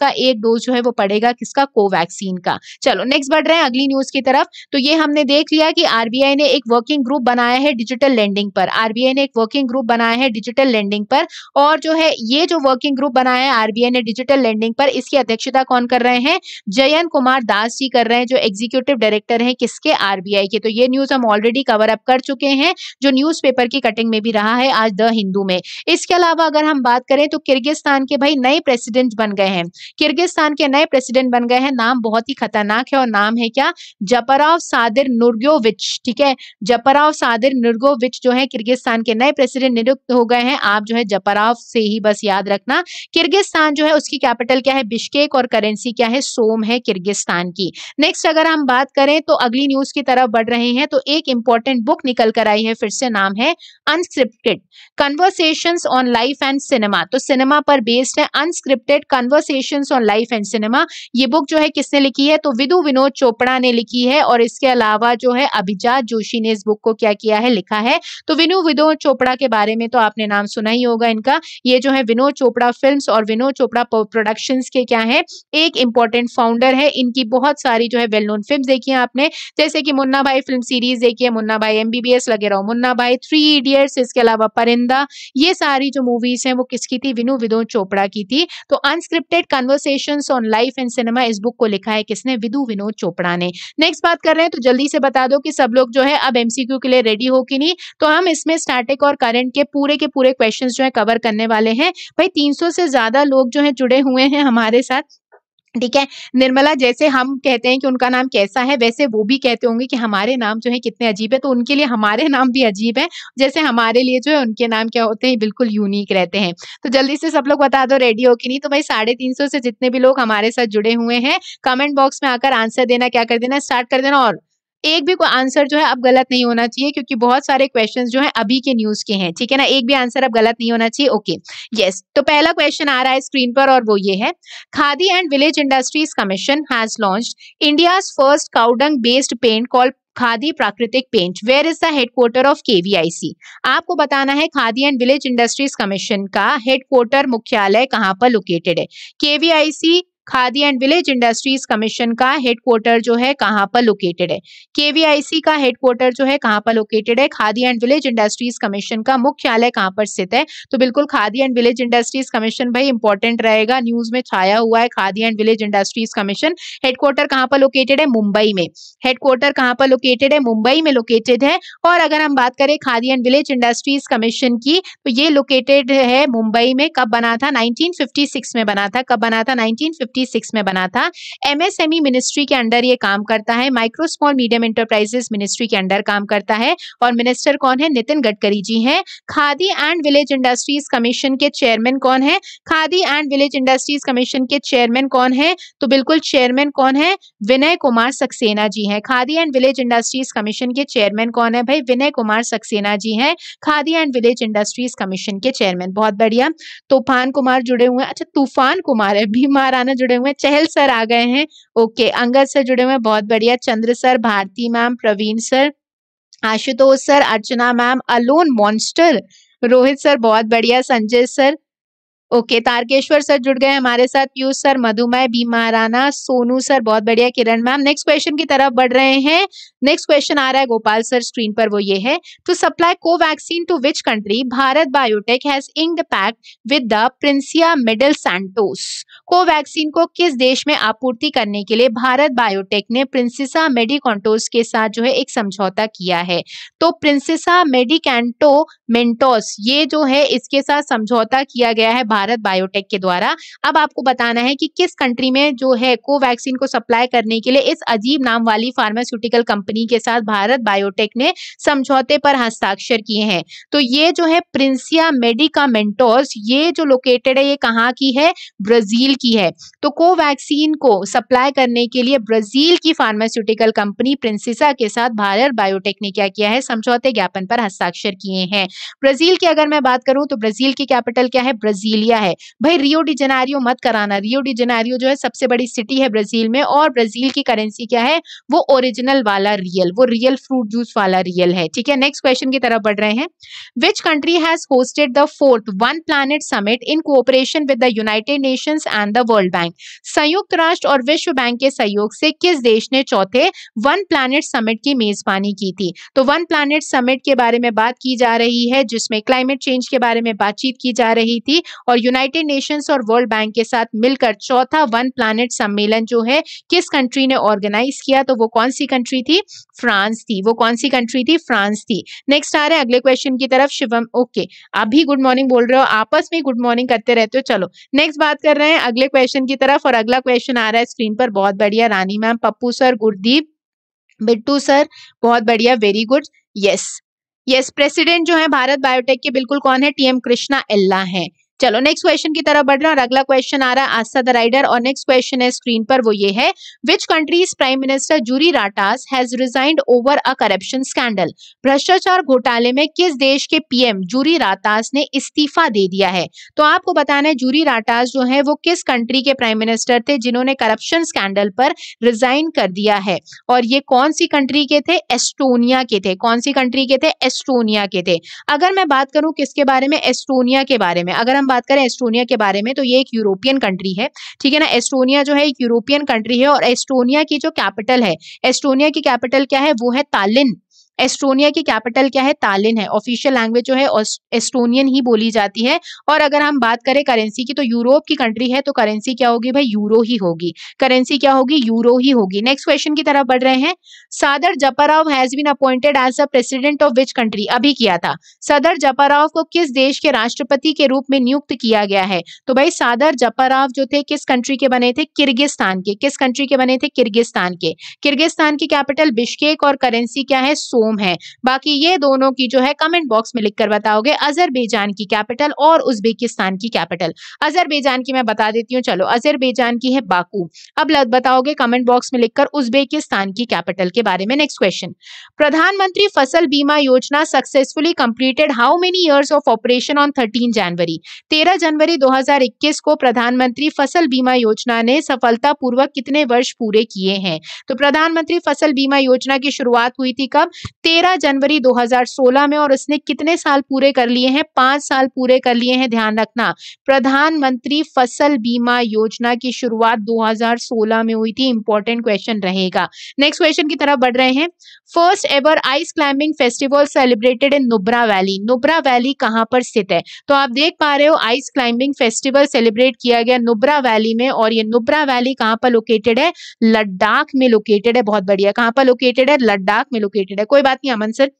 का एक डोज जो है वो पड़ेगा किसका कोवैक्सीन का चलो नेक्स्ट बढ़ रहे हैं अगली न्यूज की तरफ तो ये हमने देख लिया कि आरबीआई ने एक वर्किंग ग्रुप बनाया है डिजिटल लैंडिंग पर आरबीआई ने एक वर्किंग ग्रुप बनाया है डिजिटल लैंडिंग पर और जो है ये जो वर्किंग ग्रुप बनाया है आरबीआई ने डिजिटल लेंडिंग पर इसकी अध्यक्षता कौन कर रहे हैं जयंत कुमार दास जी कर रहे हैं जो एग्जीक्यूटिव डायरेक्टर हैं किसके आरबीआई के तो ये न्यूज हम ऑलरेडी कवर अप कर चुके हैं जो न्यूज की कटिंग में भी रहा है आज द हिंदू में इसके अलावा अगर हम बात करें तो किर्गिस्तान के भाई नए प्रेसिडेंट बन गए हैं किर्गिस्तान के नए प्रेसिडेंट बन गए हैं नाम बहुत ही खतरनाक है और नाम है क्या जपराव सादिर नुर्गोविच ठीक है जपराव सादिर नुर्गोविच जो है किर्गिस्तान के नए प्रेसिडेंट नियुक्त हो गए हैं आप जो है जपराव से ही बस याद रखना किर्गिस्तान जो है उसकी कैपिटल क्या है बिश्केक और करेंसी क्या है सोम है किर्गिस्तान की नेक्स्ट अगर हम बात करें तो अगली न्यूज की तरफ बढ़ रहे हैं तो एक इंपॉर्टेंट बुक निकल कर आई है फिर से नाम है unscripted conversation on life and cinema तो सिनेमा पर बेस्ड है unscripted conversation on life and cinema ये बुक जो है किसने लिखी है तो विदु विनोद चोपड़ा ने लिखी है और इसके अलावा जो है अभिजात जोशी ने इस बुक को क्या किया है लिखा है तो विनु विदो चोपड़ा के बारे में तो आपने नाम सुना ही होगा इनका ये जो है है विनोद चोपड़ा फिल्म्स और विनोद चोपड़ा प्रोडक्शंस के क्या है एक इंपॉर्टेंट फाउंडर है इनकी बहुत सारी जो है वेल नोन फिल्म देखी है आपने जैसे कि मुन्ना भाई फिल्म सीरीज देखी है मुन्ना भाई एमबीबीएस लगे रहो मुन्ना भाई थ्री इडियट्स इसके अलावा परिंदा ये सारी जो मूवीज है वो किसकी थी विनू विनोद चोपड़ा की थी तो unscripted conversation on life and cinema इस बुक को लिखा है किसने विदु विनोद चोपड़ा ने नेक्स्ट बात कर रहे हैं तो जल्दी से बता दो कि सब लोग जो है अब एमसीक्यू के लिए रेडी हो कि नहीं तो हम इसमें स्टैटिक और करंट के पूरे के पूरे क्वेश्चंस जो है कवर करने वाले हैं हैं भाई 300 से ज्यादा लोग जो है जुड़े हुए हैं हमारे साथ ठीक है निर्मला जैसे हम कहते हैं कि उनका नाम कैसा है वैसे वो भी कहते होंगे कि हमारे नाम जो है कितने अजीब है तो उनके लिए हमारे नाम भी अजीब है जैसे हमारे लिए जो है उनके नाम क्या होते हैं बिल्कुल यूनिक रहते हैं तो जल्दी से सब लोग बता दो रेडी हो कि नहीं तो भाई साढ़े तीन सौ से जितने भी लोग हमारे साथ जुड़े हुए हैं कमेंट बॉक्स में आकर आंसर देना क्या कर देना स्टार्ट कर देना और एक भी कोई आंसर जो है अब गलत नहीं होना चाहिए क्योंकि बहुत सारे क्वेश्चन जो है अभी के न्यूज के हैं ठीक है ना एक भी आंसर अब गलत नहीं होना चाहिए ओके यस तो पहला क्वेश्चन आ रहा है स्क्रीन पर और वो ये है Khadi and village industries commission has launch India first cowdung based paint call Khadi प्राकृतिक paint where is the headquarter of KVIC आपको बताना है Khadi and village industries commission का हेडक्वार्टर मुख्यालय कहाँ पर लोकेटेड है KVIC Khadi and village industries commission का हेडक्वार्टर जो है कहाँ पर लोकेटेड है केवीआईसी का हेडक्वार्टर जो है कहाँ पर लोकेटेड है Khadi and village industries commission का मुख्यालय कहाँ पर स्थित है तो बिल्कुल Khadi and village industries commission भाई इंपॉर्टेंट रहेगा न्यूज में छाया हुआ है Khadi and village industries commission headquarter कहाँ पर लोकेटेड है मुंबई में हेडक्वार्टर कहाँ पर लोकेटेड है मुंबई में लोकेटेड है और अगर हम बात करें Khadi and village industries commission की तो ये लोकेटेड है मुंबई में कब बना था 1956 में बना था कब बना था 1956 1986 में बना था एमएसएमई मिनिस्ट्री e के अंडर ये काम करता है micro small medium enterprises ministry के अंडर काम करता है और मिनिस्टर कौन है नितिन गडकरी जी हैं Khadi and village industries commission के चेयरमैन कौन है Khadi and village industries commission के चेयरमैन कौन है तो बिल्कुल चेयरमैन कौन है विनय कुमार सक्सेना जी हैं Khadi and village industries commission के चेयरमैन कौन है भाई विनय कुमार सक्सेना जी हैं Khadi and village industries commission के चेयरमैन बहुत बढ़िया तूफान कुमार जुड़े हुए अच्छा तूफान कुमार है भीमा राणा जुड़े जुड़े हुए चहल सर आ गए हैं ओके अंगद सर जुड़े हुए बहुत बढ़िया Chandra sir Bharti ma'am Praveen sir Ashutosh sir Archana ma'am alone monster Rohit sir बहुत बढ़िया Sanjay sir okay Tarkeshwar sir जुड़ गए हमारे साथ पीयूष सर मधुमय बीमाराना सोनू सर बहुत बढ़िया किरण मैम नेक्स्ट क्वेश्चन की तरफ बढ़ रहे हैं नेक्स्ट क्वेश्चन आ रहा है गोपाल सर स्क्रीन पर वो ये है to supply Covaxin to which country Bharat biotech has inked the pact with the Precisa Medicamentos Covaxin को किस देश में आपूर्ति करने के लिए भारत बायोटेक ने प्रिंसिसा मेडिकॉन्टोस के साथ जो है एक समझौता किया है तो प्रिंसिसा मेडिकेंटो मेंटोस ये जो है इसके साथ समझौता किया गया है भारत बायोटेक के द्वारा अब आपको बताना है कि किस कंट्री में जो है कोवैक्सीन को सप्लाई करने के लिए इस अजीब नाम वाली फार्मास्यूटिकल कंपनी के साथ भारत बायोटेक ने समझौते पर हस्ताक्षर किए हैं तो ये जो है प्रिंसिया मेडिकामेंटोस ये जो लोकेटेड है ये कहाँ की है ब्राजील की है तो कोवैक्सीन को सप्लाई करने के लिए ब्राजील की फार्मास्यूटिकल कंपनी प्रिंसिसा के साथ भारत बायोटेक ने क्या किया है समझौते ज्ञापन पर हस्ताक्षर किए हैं ब्राजील की अगर मैं बात करूं तो ब्राजील की कैपिटल क्या है ब्राजील दिया है भाई रियो डी जेनारियो मत कराना रियो डी जेनारियो जो है सबसे बड़ी सिटी है ब्राजील में और ब्राजील की करेंसी क्या है वो ओरिजिनल वाला रियल वो रियल फ्रूट जूस वाला रियल है ठीक है नेक्स्ट क्वेश्चन की तरफ बढ़ रहे हैं which country has hosted the fourth One Planet Summit in cooperation with the United Nations and the World Bank संयुक्त राष्ट्र और विश्व बैंक के सहयोग से किस देश ने चौथे वन प्लानिट समिट की मेजबानी की थी तो वन प्लानिट समिट के बारे में बात की जा रही है जिसमें क्लाइमेट चेंज के बारे में बातचीत की जा रही थी और और यूनाइटेड नेशंस और वर्ल्ड बैंक के साथ मिलकर चौथा वन प्लानट सम्मेलन जो है किस कंट्री ने ऑर्गेनाइज किया तो वो कौन सी कंट्री थी फ्रांस थी वो कौन सी कंट्री थी फ्रांस थी नेक्स्ट आ रहे हैं अगले क्वेश्चन की तरफ शिवम ओके आप भी गुड मॉर्निंग बोल रहे हो आपस में गुड मॉर्निंग करते रहते हो चलो नेक्स्ट बात कर रहे हैं अगले क्वेश्चन की तरफ और अगला क्वेश्चन आ रहा है स्क्रीन पर बहुत बढ़िया Rani ma'am Pappu sir Gurdeep Bittu sir बहुत बढ़िया very good yes yes president जो है भारत बायोटेक के बिल्कुल कौन है टीएम कृष्णा एल्ला है चलो नेक्स्ट क्वेश्चन की तरफ बढ़ रहे हैं और अगला क्वेश्चन आ रहा है आस्था द राइडर और नेक्स्ट क्वेश्चन है स्क्रीन पर वो ये है which countries prime minister Juri Ratas has resigned over a corruption scandal भ्रष्टाचार घोटाले में किस देश के पीएम जूरी राटास ने इस्तीफा दे दिया है तो आपको बताना है जूरी राटास जो है वो किस कंट्री के प्राइम मिनिस्टर थे जिन्होंने करप्शन स्कैंडल पर रिजाइन कर दिया है और ये कौन सी कंट्री के थे एस्टोनिया के थे कौन सी कंट्री के थे एस्टोनिया के थे अगर मैं बात करूं किसके बारे में एस्टोनिया के बारे में अगर हम बात करें एस्टोनिया के बारे में तो ये एक यूरोपियन कंट्री है ठीक है ना एस्टोनिया जो है एक यूरोपियन कंट्री है और एस्टोनिया की जो कैपिटल है एस्टोनिया की कैपिटल क्या है वो है तालिन एस्टोनिया की कैपिटल क्या है तालिन है ऑफिशियल लैंग्वेज जो है एस्टोनियन ही बोली जाती है और अगर हम बात करें करेंसी की तो यूरोप की कंट्री है तो करेंसी क्या होगी भाई यूरो ही होगी करेंसी क्या होगी यूरो ही होगी नेक्स्ट क्वेश्चन की तरफ बढ़ रहे हैं Sadyr Japarov has been appointed as a president of which country अभी किया था सदर जपाराव को किस देश के राष्ट्रपति के रूप में नियुक्त किया गया है तो भाई सादर जपाराव जो थे किस कंट्री के बने थे किर्गिस्तान के किस कंट्री के बने थे किर्गिस्तान के किर्गिस्तान की कैपिटल बिश्केक और करेंसी क्या है सोन मरहूम है बाकी ये दोनों की जो है कमेंट बॉक्स में लिखकर बताओगे अजरबेजान की कैपिटल और उज्बेकिस्तान की कैपिटल अजरबेजान की मैं बता देती हूँ चलो अजरबेजान की है बाकू अब बताओगे कमेंट बॉक्स में लिखकर उज्बेकिस्तान की कैपिटल के बारे में नेक्स्ट क्वेश्चन प्रधानमंत्री फसल बीमा योजना successfully completed how many years of operation on thirteen जनवरी तेरह जनवरी दो को प्रधानमंत्री फसल बीमा योजना ने सफलतापूर्वक कितने वर्ष पूरे किए हैं तो प्रधानमंत्री फसल बीमा योजना की शुरुआत हुई थी कब तेरह जनवरी 2016 में और उसने कितने साल पूरे कर लिए हैं पांच साल पूरे कर लिए हैं ध्यान रखना प्रधानमंत्री फसल बीमा योजना की शुरुआत 2016 में हुई थी इंपॉर्टेंट क्वेश्चन रहेगा नेक्स्ट क्वेश्चन की तरफ बढ़ रहे हैं first ever ice climbing festival celebrated in Nubra Valley Nubra Valley कहाँ पर स्थित है तो आप देख पा रहे हो आइस क्लाइंबिंग फेस्टिवल सेलिब्रेट किया गया नुब्रा वैली में और ये नुब्रा वैली कहाँ पर लोकेटेड है लद्दाख में लोकेटेड है बहुत बढ़िया कहाँ पर लोकेटेड है लद्दाख में लोकेटेड है कोई बात बात नहीं अमन सर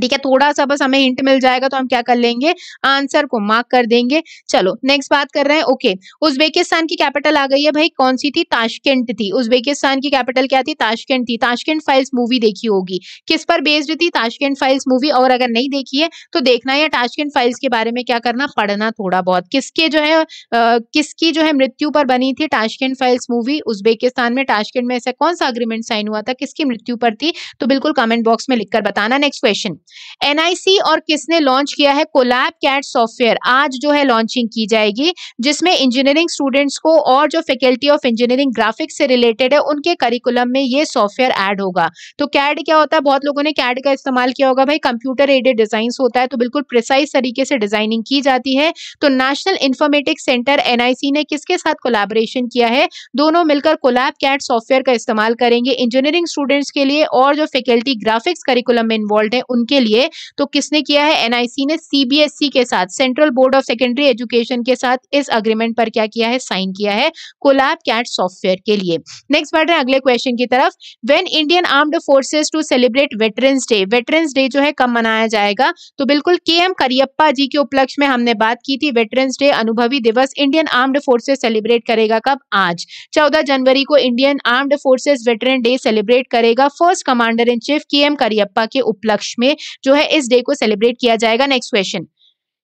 ठीक है थोड़ा सा बस हमें हिंट मिल जाएगा तो हम क्या कर लेंगे आंसर को मार्क कर देंगे चलो नेक्स्ट बात कर रहे हैं ओके उज्बेकिस्तान की कैपिटल आ गई है भाई कौन सी थी ताशकेंट थी उज्बेकिस्तान की कैपिटल क्या थी ताशकेंट थी ताशकेंट फाइल्स मूवी देखी होगी किस पर बेस्ड थी ताशकेंट फाइल्स मूवी और अगर नहीं देखी है तो देखना या ताशकेंट फाइल्स के बारे में क्या करना पढ़ना थोड़ा बहुत किसके जो है आ, किसकी जो है मृत्यु पर बनी थी ताशकेंट फाइल्स मूवी उज्बेकिस्तान में ताशकेंट में ऐसा कौन सा अग्रीमेंट साइन हुआ था किसकी मृत्यु पर थी तो बिल्कुल कमेंट बॉक्स में लिखकर बताना नेक्स्ट क्वेश्चन एनआईसी और किसने लॉन्च किया है कोलैब कैट सॉफ्टवेयर आज जो है लॉन्चिंग की जाएगी जिसमें इंजीनियरिंग स्टूडेंट्स को और जो फैकल्टी ऑफ इंजीनियरिंग ग्राफिक्स से रिलेटेड है उनके करिकुलम में ये सॉफ्टवेयर ऐड होगा तो कैड क्या होता है बहुत लोगों ने कैड का इस्तेमाल किया होगा भाई कंप्यूटर एडेड डिजाइन होता है तो बिल्कुल प्रिसाइज तरीके से डिजाइनिंग की जाती है तो नेशनल इन्फॉर्मेटिक्स सेंटर एनआईसी ने किसके साथ कोलैबोरेशन किया है दोनों मिलकर कोलैब कैट सॉफ्टवेयर का इस्तेमाल करेंगे इंजीनियरिंग स्टूडेंट्स के लिए और जो फैकल्टी ग्राफिक्स करिकुलम में इन्वॉल्व है उनके के लिए तो किसने किया है एनआईसी ने सीबीएसई e के साथ central board of secondary education के साथ इस अग्रीमेंट पर क्या किया है साइन किया है कोलाब कैट सॉफ्टवेयर के लिए नेक्स्ट बढ़ रहे हैं अगले क्वेश्चन की तरफ when Indian armed forces to celebrate veterans day veterans day जो है कब मनाया जाएगा तो बिल्कुल के एम करियप्पा जी के उपलक्ष्य में हमने बात की थी वेटरन्स डे अनुभवी दिवस इंडियन आर्म्ड फोर्सेज सेलिब्रेट करेगा कब आज चौदह जनवरी को Indian armed forces veteran day celebrate करेगा first commander in chief K M Cariappa के उपलक्ष्य में जो है इस डे को सेलिब्रेट किया जाएगा नेक्स्ट क्वेश्चन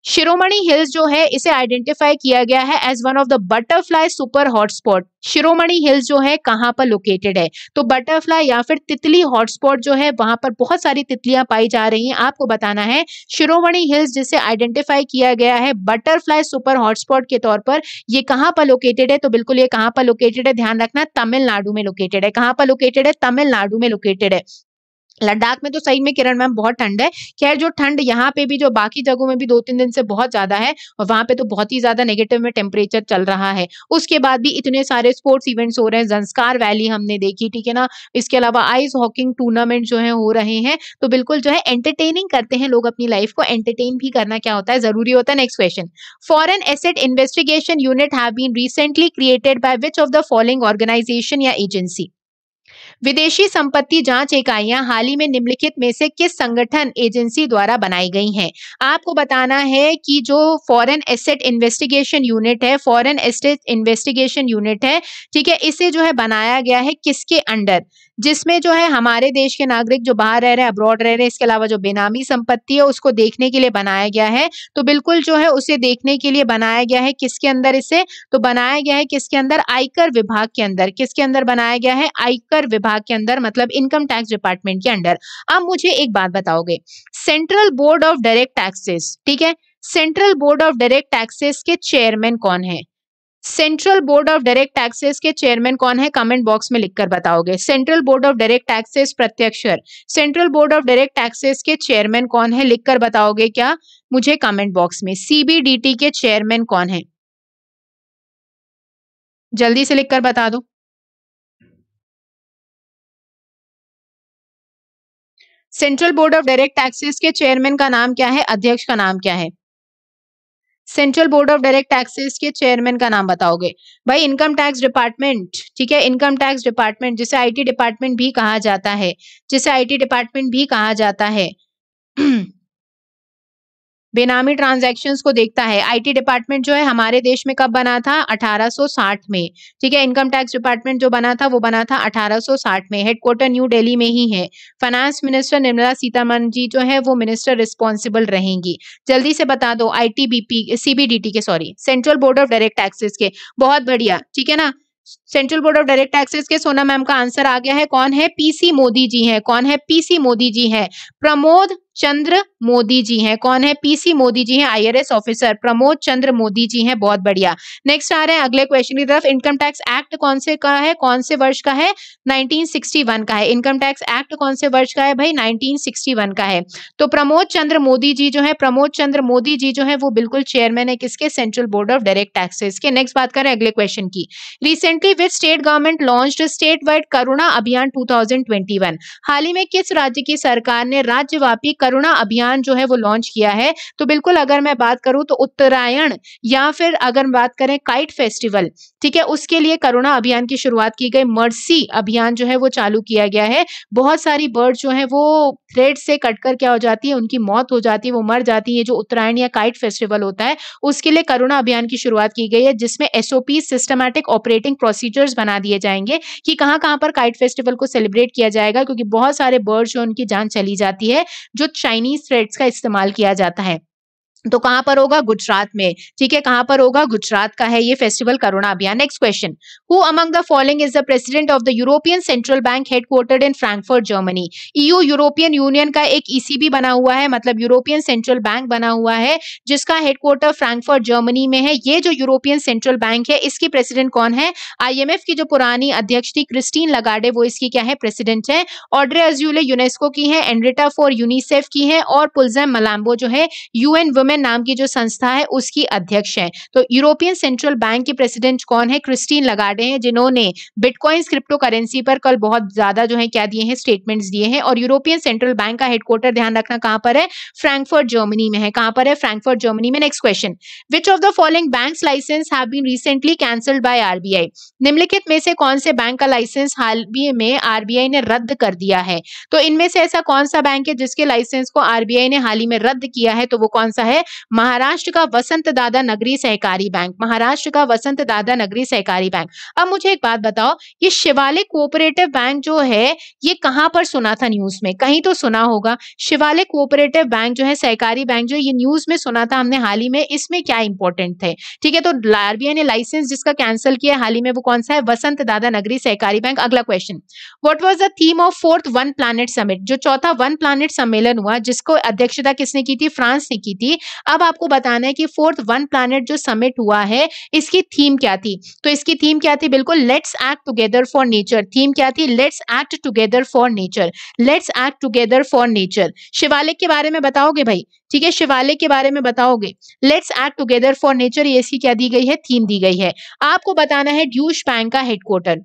शिरोमणि हिल्स जो है इसे आइडेंटिफाई किया गया है as one of the butterfly super hotspot Shiromani hills जो है कहाँ पर लोकेटेड है तो बटरफ्लाई या फिर तितली हॉटस्पॉट जो है वहां पर बहुत सारी तितलियां पाई जा रही हैं आपको बताना है शिरोमणि हिल्स जिसे आइडेंटिफाई किया गया है बटरफ्लाई सुपर हॉटस्पॉट के तौर पर ये कहाँ पर लोकेटेड है तो बिल्कुल ये कहाँ पर लोकेटेड है ध्यान रखना तमिलनाडु में लोकेटेड है कहाँ पर लोकेटेड है तमिलनाडु में लोकेटेड है लद्दाख में तो सही में किरण मैम बहुत ठंड है खैर जो ठंड यहाँ पे भी जो बाकी जगहों में भी दो तीन दिन से बहुत ज्यादा है और वहाँ पे तो बहुत ही ज्यादा नेगेटिव में टेम्परेचर चल रहा है उसके बाद भी इतने सारे स्पोर्ट्स इवेंट्स हो रहे हैं जंस्कार वैली हमने देखी ठीक है ना इसके अलावा आइस हॉकिंग टूर्नामेंट जो है हो रहे हैं तो बिल्कुल जो है एंटरटेनिंग करते हैं लोग अपनी लाइफ को एंटरटेन भी करना क्या होता है जरूरी होता है next question foreign asset investigation unit have been recently created by which of the following organisation या एजेंसी विदेशी संपत्ति जांच इकाइयां हाल ही में निम्नलिखित में से किस संगठन एजेंसी द्वारा बनाई गई हैं आपको बताना है कि जो फॉरेन एसेट इन्वेस्टिगेशन यूनिट है फॉरेन एसेट इन्वेस्टिगेशन यूनिट है ठीक है इसे जो है बनाया गया है किसके अंडर जिसमें जो है हमारे देश के नागरिक जो बाहर रह रहे हैं अब्रॉड रह रहे हैं इसके अलावा जो बेनामी संपत्ति है उसको देखने के लिए बनाया गया है तो बिल्कुल जो है उसे देखने के लिए बनाया गया है किसके अंदर इसे तो बनाया गया है किसके अंदर आयकर विभाग के अंदर किसके अंदर बनाया गया है आयकर विभाग के अंदर मतलब इनकम टैक्स डिपार्टमेंट के अंदर अब मुझे एक बात बताओगे central board of direct taxes ठीक है central board of direct taxes के चेयरमैन कौन है central board of direct taxes के चेयरमैन कौन है कमेंट बॉक्स में लिखकर बताओगे central board of direct taxes प्रत्यक्षर central board of direct taxes के चेयरमैन कौन है लिखकर बताओगे क्या मुझे कमेंट बॉक्स में सीबीडीटी के चेयरमैन कौन है जल्दी से लिखकर बता दो central board of direct taxes के चेयरमैन का नाम क्या है अध्यक्ष का नाम क्या है central board of direct taxes के चेयरमैन का नाम बताओगे भाई इनकम टैक्स डिपार्टमेंट ठीक है इनकम टैक्स डिपार्टमेंट जिसे आईटी डिपार्टमेंट भी कहा जाता है जिसे आईटी डिपार्टमेंट भी कहा जाता है बेनामी ट्रांजेक्शन को देखता है आईटी डिपार्टमेंट जो है हमारे देश में कब बना था 1860 में ठीक है इनकम टैक्स डिपार्टमेंट जो बना था वो बना था 1860 में हेडक्वार्टर न्यू दिल्ली में ही है फाइनेंस मिनिस्टर निर्मला सीतारमन जी जो है वो मिनिस्टर रिस्पॉन्सिबल रहेंगी जल्दी से बता दो आईटीबीपी सीबीडीटी के sorry central board of direct taxes के बहुत बढ़िया ठीक है ना central board of direct taxes के सोना मैम का आंसर आ गया है कौन है पीसी मोदी जी है कौन है पीसी मोदी जी है प्रमोद चंद्र मोदी जी हैं कौन है पीसी मोदी जी हैं आईआरएस ऑफिसर प्रमोद चंद्र मोदी जी हैं बहुत बढ़िया नेक्स्ट आ रहे हैं अगले क्वेश्चन की तरफ इनकम टैक्स एक्ट कौन से का है कौन से वर्ष का है 1961 का है इनकम टैक्स एक्ट कौन से वर्ष का है भाई 1961 का है तो प्रमोद चंद्र मोदी जी जो है प्रमोद चंद्र मोदी जी जो है वो बिल्कुल चेयरमैन है किसके central board of direct taxes के नेक्स्ट बात करें अगले क्वेश्चन की recently with state government launch state wide Karuna Abhiyan to हाल ही में किस राज्य की सरकार ने राज्यव्यापी करुणा अभियान जो है वो लॉन्च किया है तो बिल्कुल अगर मैं बात करूं तो उत्तरायण या फिर अगर बात करें काइट फेस्टिवल ठीक है उसके लिए करुणा अभियान की शुरुआत की गई मर्सी अभियान जो है वो चालू किया गया है बहुत सारी बर्ड जो है वो थ्रेड से कटकर क्या हो जाती है उनकी मौत हो जाती है वो मर जाती है जो उत्तरायण या काइट फेस्टिवल होता है उसके लिए करुणा अभियान की शुरुआत की गई है जिसमें एसओपी सिस्टमैटिक ऑपरेटिंग प्रोसीजर्स बना दिए जाएंगे कि कहाँ कहाँ पर काइट फेस्टिवल को सेलिब्रेट किया जाएगा क्योंकि बहुत सारे बर्ड्स जो उनकी जान चली जाती है जो चाइनीज थ्रेड्स का इस्तेमाल किया जाता है तो कहां पर होगा गुजरात में ठीक है कहां पर होगा गुजरात का है ये festival Karuna Abhiyan next question who among the following is the president of the European Central Bank headquartered in Frankfurt Germany EU European Union का एक ईसीबी e बना हुआ है मतलब यूरोपियन सेंट्रल बैंक बना हुआ है जिसका हेडक्वार्टर फ्रैंकफर्ट जर्मनी में है ये जो यूरोपियन सेंट्रल बैंक है इसकी प्रेसिडेंट कौन है आई की जो पुरानी अध्यक्ष थी क्रिस्टीन लगाडे वो इसकी क्या है प्रेसिडेंट है ऑड्रे अजूले यूनेस्को की है एंड्रेटा फॉर यूनिसेफ की है और पुलजम मलाम्बो जो है यूएन वुमेन चेयरमैन नाम की जो संस्था है उसकी अध्यक्ष हैं तो यूरोपियन सेंट्रल बैंक के प्रेसिडेंट कौन है क्रिस्टीन लगाडे हैं जिन्होंने बिटकॉइन क्रिप्टो करेंसी पर कल बहुत ज्यादा जो है क्या दिए हैं स्टेटमेंट्स दिए हैं और यूरोपियन सेंट्रल बैंक का हेडक्वार्टर ध्यान रखना कहां पर है फ्रैंकफर्ट जर्मनी में है कहां पर है फ्रैंकफर्ट जर्मनी में next question which of the following bank license have cancelled by RBI निम्नलिखित में से कौन से बैंक का लाइसेंस हाल ही में आरबीआई ने रद्द कर दिया है तो इनमें से ऐसा कौन सा बैंक है जिसके लाइसेंस को आरबीआई ने हाल ही में रद्द किया है तो वो कौन सा है है महाराष्ट्र का वसंत दादा नगरी सहकारी बैंक महाराष्ट्र का वसंत दादा नगरी सहकारी बैंक अब मुझे एक बात बताओ ये शिवालिक कोऑपरेटिव बैंक जो है ये कहां पर सुना था न्यूज में कहीं तो सुना होगा शिवालिक कोऑपरेटिव बैंक जो है सहकारी बैंक जो ये न्यूज में सुना था हमने हाल ही में इसमें क्या इंपॉर्टेंट थे ठीक है तो आरबीआई ने लाइसेंस जिसका कैंसिल किया हाल ही में वो कौन सा है वसंत दादा नगरी सहकारी बैंक अगला question what was the theme of fourth One Planet Summit जो चौथा वन प्लानिट सम्मेलन हुआ जिसको अध्यक्षता किसने की थी फ्रांस ने की थी अब आपको बताना है कि फोर्थ वन प्लानट जो समिट हुआ है इसकी थीम क्या थी तो इसकी थीम क्या थी बिल्कुल let's act together for nature theme क्या थी let's act together for nature let's act together for nature Shivalik के बारे में बताओगे भाई ठीक है शिवालय के बारे में बताओगे let's act together for nature ये इसकी क्या दी गई है थीम दी गई है आपको बताना है ड्यूश बैंक का हेडक्वार्टर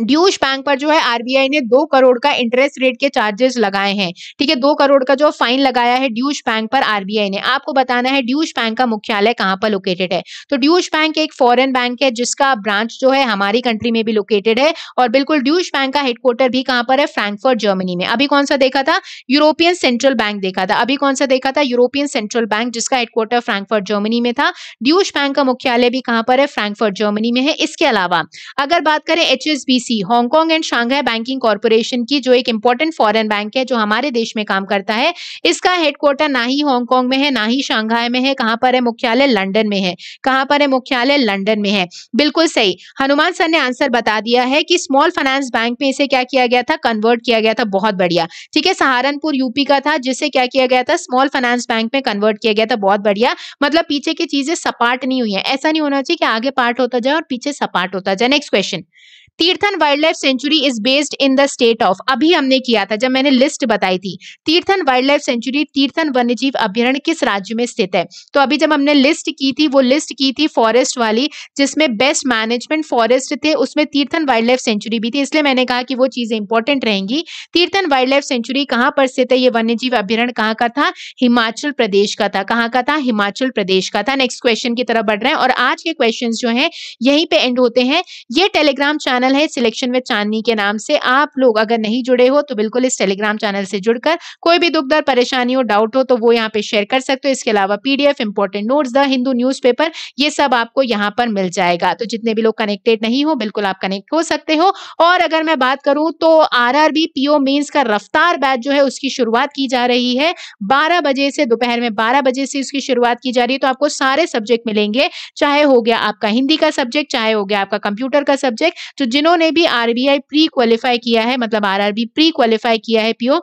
ड्यूश बैंक पर जो है आरबीआई ने दो करोड़ का इंटरेस्ट रेट के चार्जेस लगाए हैं ठीक है दो करोड़ का जो फाइन लगाया है ड्यूश बैंक पर आरबीआई ने आपको बताना है ड्यूश बैंक का मुख्यालय कहां पर लोकेटेड है तो ड्यूश बैंक एक फॉरेन बैंक है जिसका ब्रांच जो है हमारी कंट्री में भी लोकेटेड है और बिल्कुल ड्यूश बैंक का हेडक्वार्टर भी कहां पर है फ्रैंकफर्ट जर्मनी में अभी कौन सा देखा था यूरोपियन सेंट्रल बैंक देखा था अभी कौन सा देखा था यूरोपियन सेंट्रल बैंक जिसका हेडक्वार्टर फ्रैंकफर्ट जर्मनी में था ड्यूश बैंक का मुख्यालय भी कहां पर है फ्रैंकफर्ट जर्मनी में है इसके अलावा अगर बात करें H BC Hong Kong and Shanghai banking corporation की जो एक इंपॉर्टेंट फॉरेन बैंक है जो हमारे देश में काम करता है इसका हेडक्वार्टर ना ही हांगकांग में है ना ही शांघाई में है कहां पर है मुख्यालय लंडन में है कहां पर है मुख्यालय लंडन में है बिल्कुल सही हनुमान सर ने आंसर बता दिया है कि स्मॉल फाइनेंस बैंक में इसे क्या किया गया था कन्वर्ट किया गया था बहुत बढ़िया ठीक है सहारनपुर यूपी का था जिसे क्या किया गया था स्मॉल फाइनेंस बैंक में कन्वर्ट किया गया था बहुत बढ़िया मतलब पीछे की चीजें सपाट नहीं हुई है ऐसा नहीं होना चाहिए कि आगे पार्ट होता जाए और पीछे सपाट होता जाए next question Tirthan wildlife sanctuary is based in the state of अभी हमने किया था जब मैंने लिस्ट बताई थी Tirthan wildlife sanctuary Tirthan वन्यजीव अभ्यारण किस राज्य में स्थित है तो अभी जब हमने लिस्ट की थी वो लिस्ट की थी फॉरेस्ट वाली जिसमें बेस्ट मैनेजमेंट फॉरेस्ट थे उसमें तीर्थन वाइल्ड लाइफ सेंचुरी भी थी इसलिए मैंने कहा कि वो चीजें इंपॉर्टेंट रहेंगी तीर्थन वाइल्ड लाइफ सेंचुरी कहाँ पर स्थित है ये वन्यजीव अभ्यारण कहाँ का था हिमाचल प्रदेश का था कहाँ का था हिमाचल प्रदेश का था नेक्स्ट क्वेश्चन की तरफ बढ़ रहे हैं और आज के क्वेश्चन जो है यहीं पे एंड होते हैं ये टेलीग्राम चैनल चैनल है सिलेक्शन विद चांदनी के नाम से आप लोग अगर नहीं जुड़े हो तो बिल्कुल इस टेलीग्राम चैनल से जुड़कर कोई भी दुख दर परेशानी हो डाउट हो तो वो यहाँ पे शेयर कर सकते हो इसके अलावा PDF important notes the Hindu news ये सब आपको यहाँ पर मिल जाएगा तो जितने भी लोग कनेक्टेड नहीं हो बिल्कुल आप कनेक्ट हो सकते हो और अगर मैं बात करूं तो R R B PO mean का रफ्तार बैच जो है उसकी शुरुआत की जा रही है बारह बजे से दोपहर में बारह बजे से उसकी शुरुआत की जा रही है तो आपको सारे सब्जेक्ट मिलेंगे चाहे हो गया आपका हिंदी का सब्जेक्ट चाहे हो गया आपका कंप्यूटर का सब्जेक्ट तो जिन्होंने भी आरबीआई प्री क्वालिफाई किया है मतलब आरआरबी प्री क्वालिफाई किया है पीओ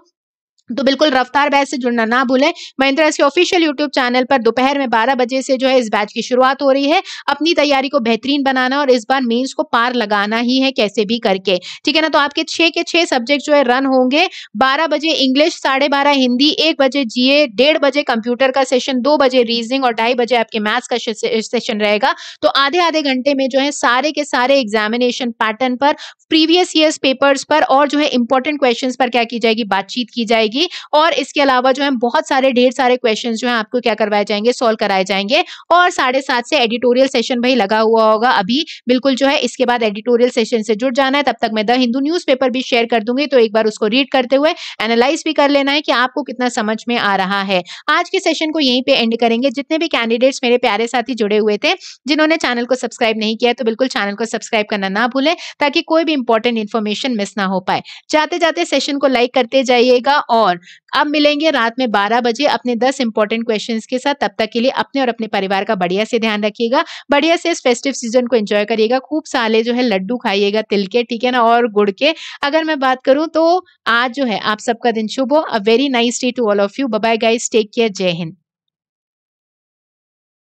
तो बिल्कुल रफ्तार बैच से जुड़ना ना भूलें महिंद्रा इसके ऑफिशियल यूट्यूब चैनल पर दोपहर में 12 बजे से जो है इस बैच की शुरुआत हो रही है अपनी तैयारी को बेहतरीन बनाना और इस बार मेंस को पार लगाना ही है कैसे भी करके ठीक है ना तो आपके छह के छह सब्जेक्ट जो है रन होंगे बारह बजे इंग्लिश साढ़े बारह हिंदी एक बजे जीए डेढ़ बजे कंप्यूटर का सेशन दो बजे रीजनिंग और ढाई बजे आपके मैथ्स का सेशन रहेगा तो आधे आधे घंटे में जो है सारे के सारे एग्जामिनेशन पैटर्न पर प्रीवियस ईयर्स पेपर्स पर और जो है इंपॉर्टेंट क्वेश्चन पर क्या की जाएगी बातचीत की जाएगी जाएगी और इसके अलावा जो है बहुत सारे ढेर सारे क्वेश्चन जो है आपको क्या करवाए जाएंगे सोल्व कराए जाएंगे और साढ़े सात से एडिटोरियल सेशन भाई लगा हुआ होगा अभी बिल्कुल जो है इसके बाद एडिटोरियल सेशन से जुड़ जाना है तब तक मैं द हिंदू न्यूज भी शेयर कर दूंगी तो एक बार उसको रीड करते हुए एनालाइज भी कर लेना है कि आपको कितना समझ में आ रहा है आज के सेशन को यहीं पे एंड करेंगे जितने भी कैंडिडेट्स मेरे प्यारे साथी जुड़े हुए थे जिन्होंने चैनल को सब्सक्राइब नहीं किया तो बिल्कुल चैनल को सब्सक्राइब करना ना भूलें ताकि कोई भी इंपॉर्टेंट इन्फॉर्मेशन मिस ना हो पाए जाते जाते सेशन को लाइक करते जाइएगा और और अब मिलेंगे रात में बारह बजे अपने दस इंपॉर्टेंट क्वेश्चन के साथ तब तक के लिए अपने और अपने परिवार का बढ़िया से ध्यान रखिएगा बढ़िया से इस फेस्टिव सीजन को एंजॉय करिएगा खूब साले जो है लड्डू खाइएगा तिल के ठीक है ना और गुड़ के अगर मैं बात करूं तो आज जो है आप सबका दिन शुभ हो a very nice day to all of you bye guys take care Jai Hind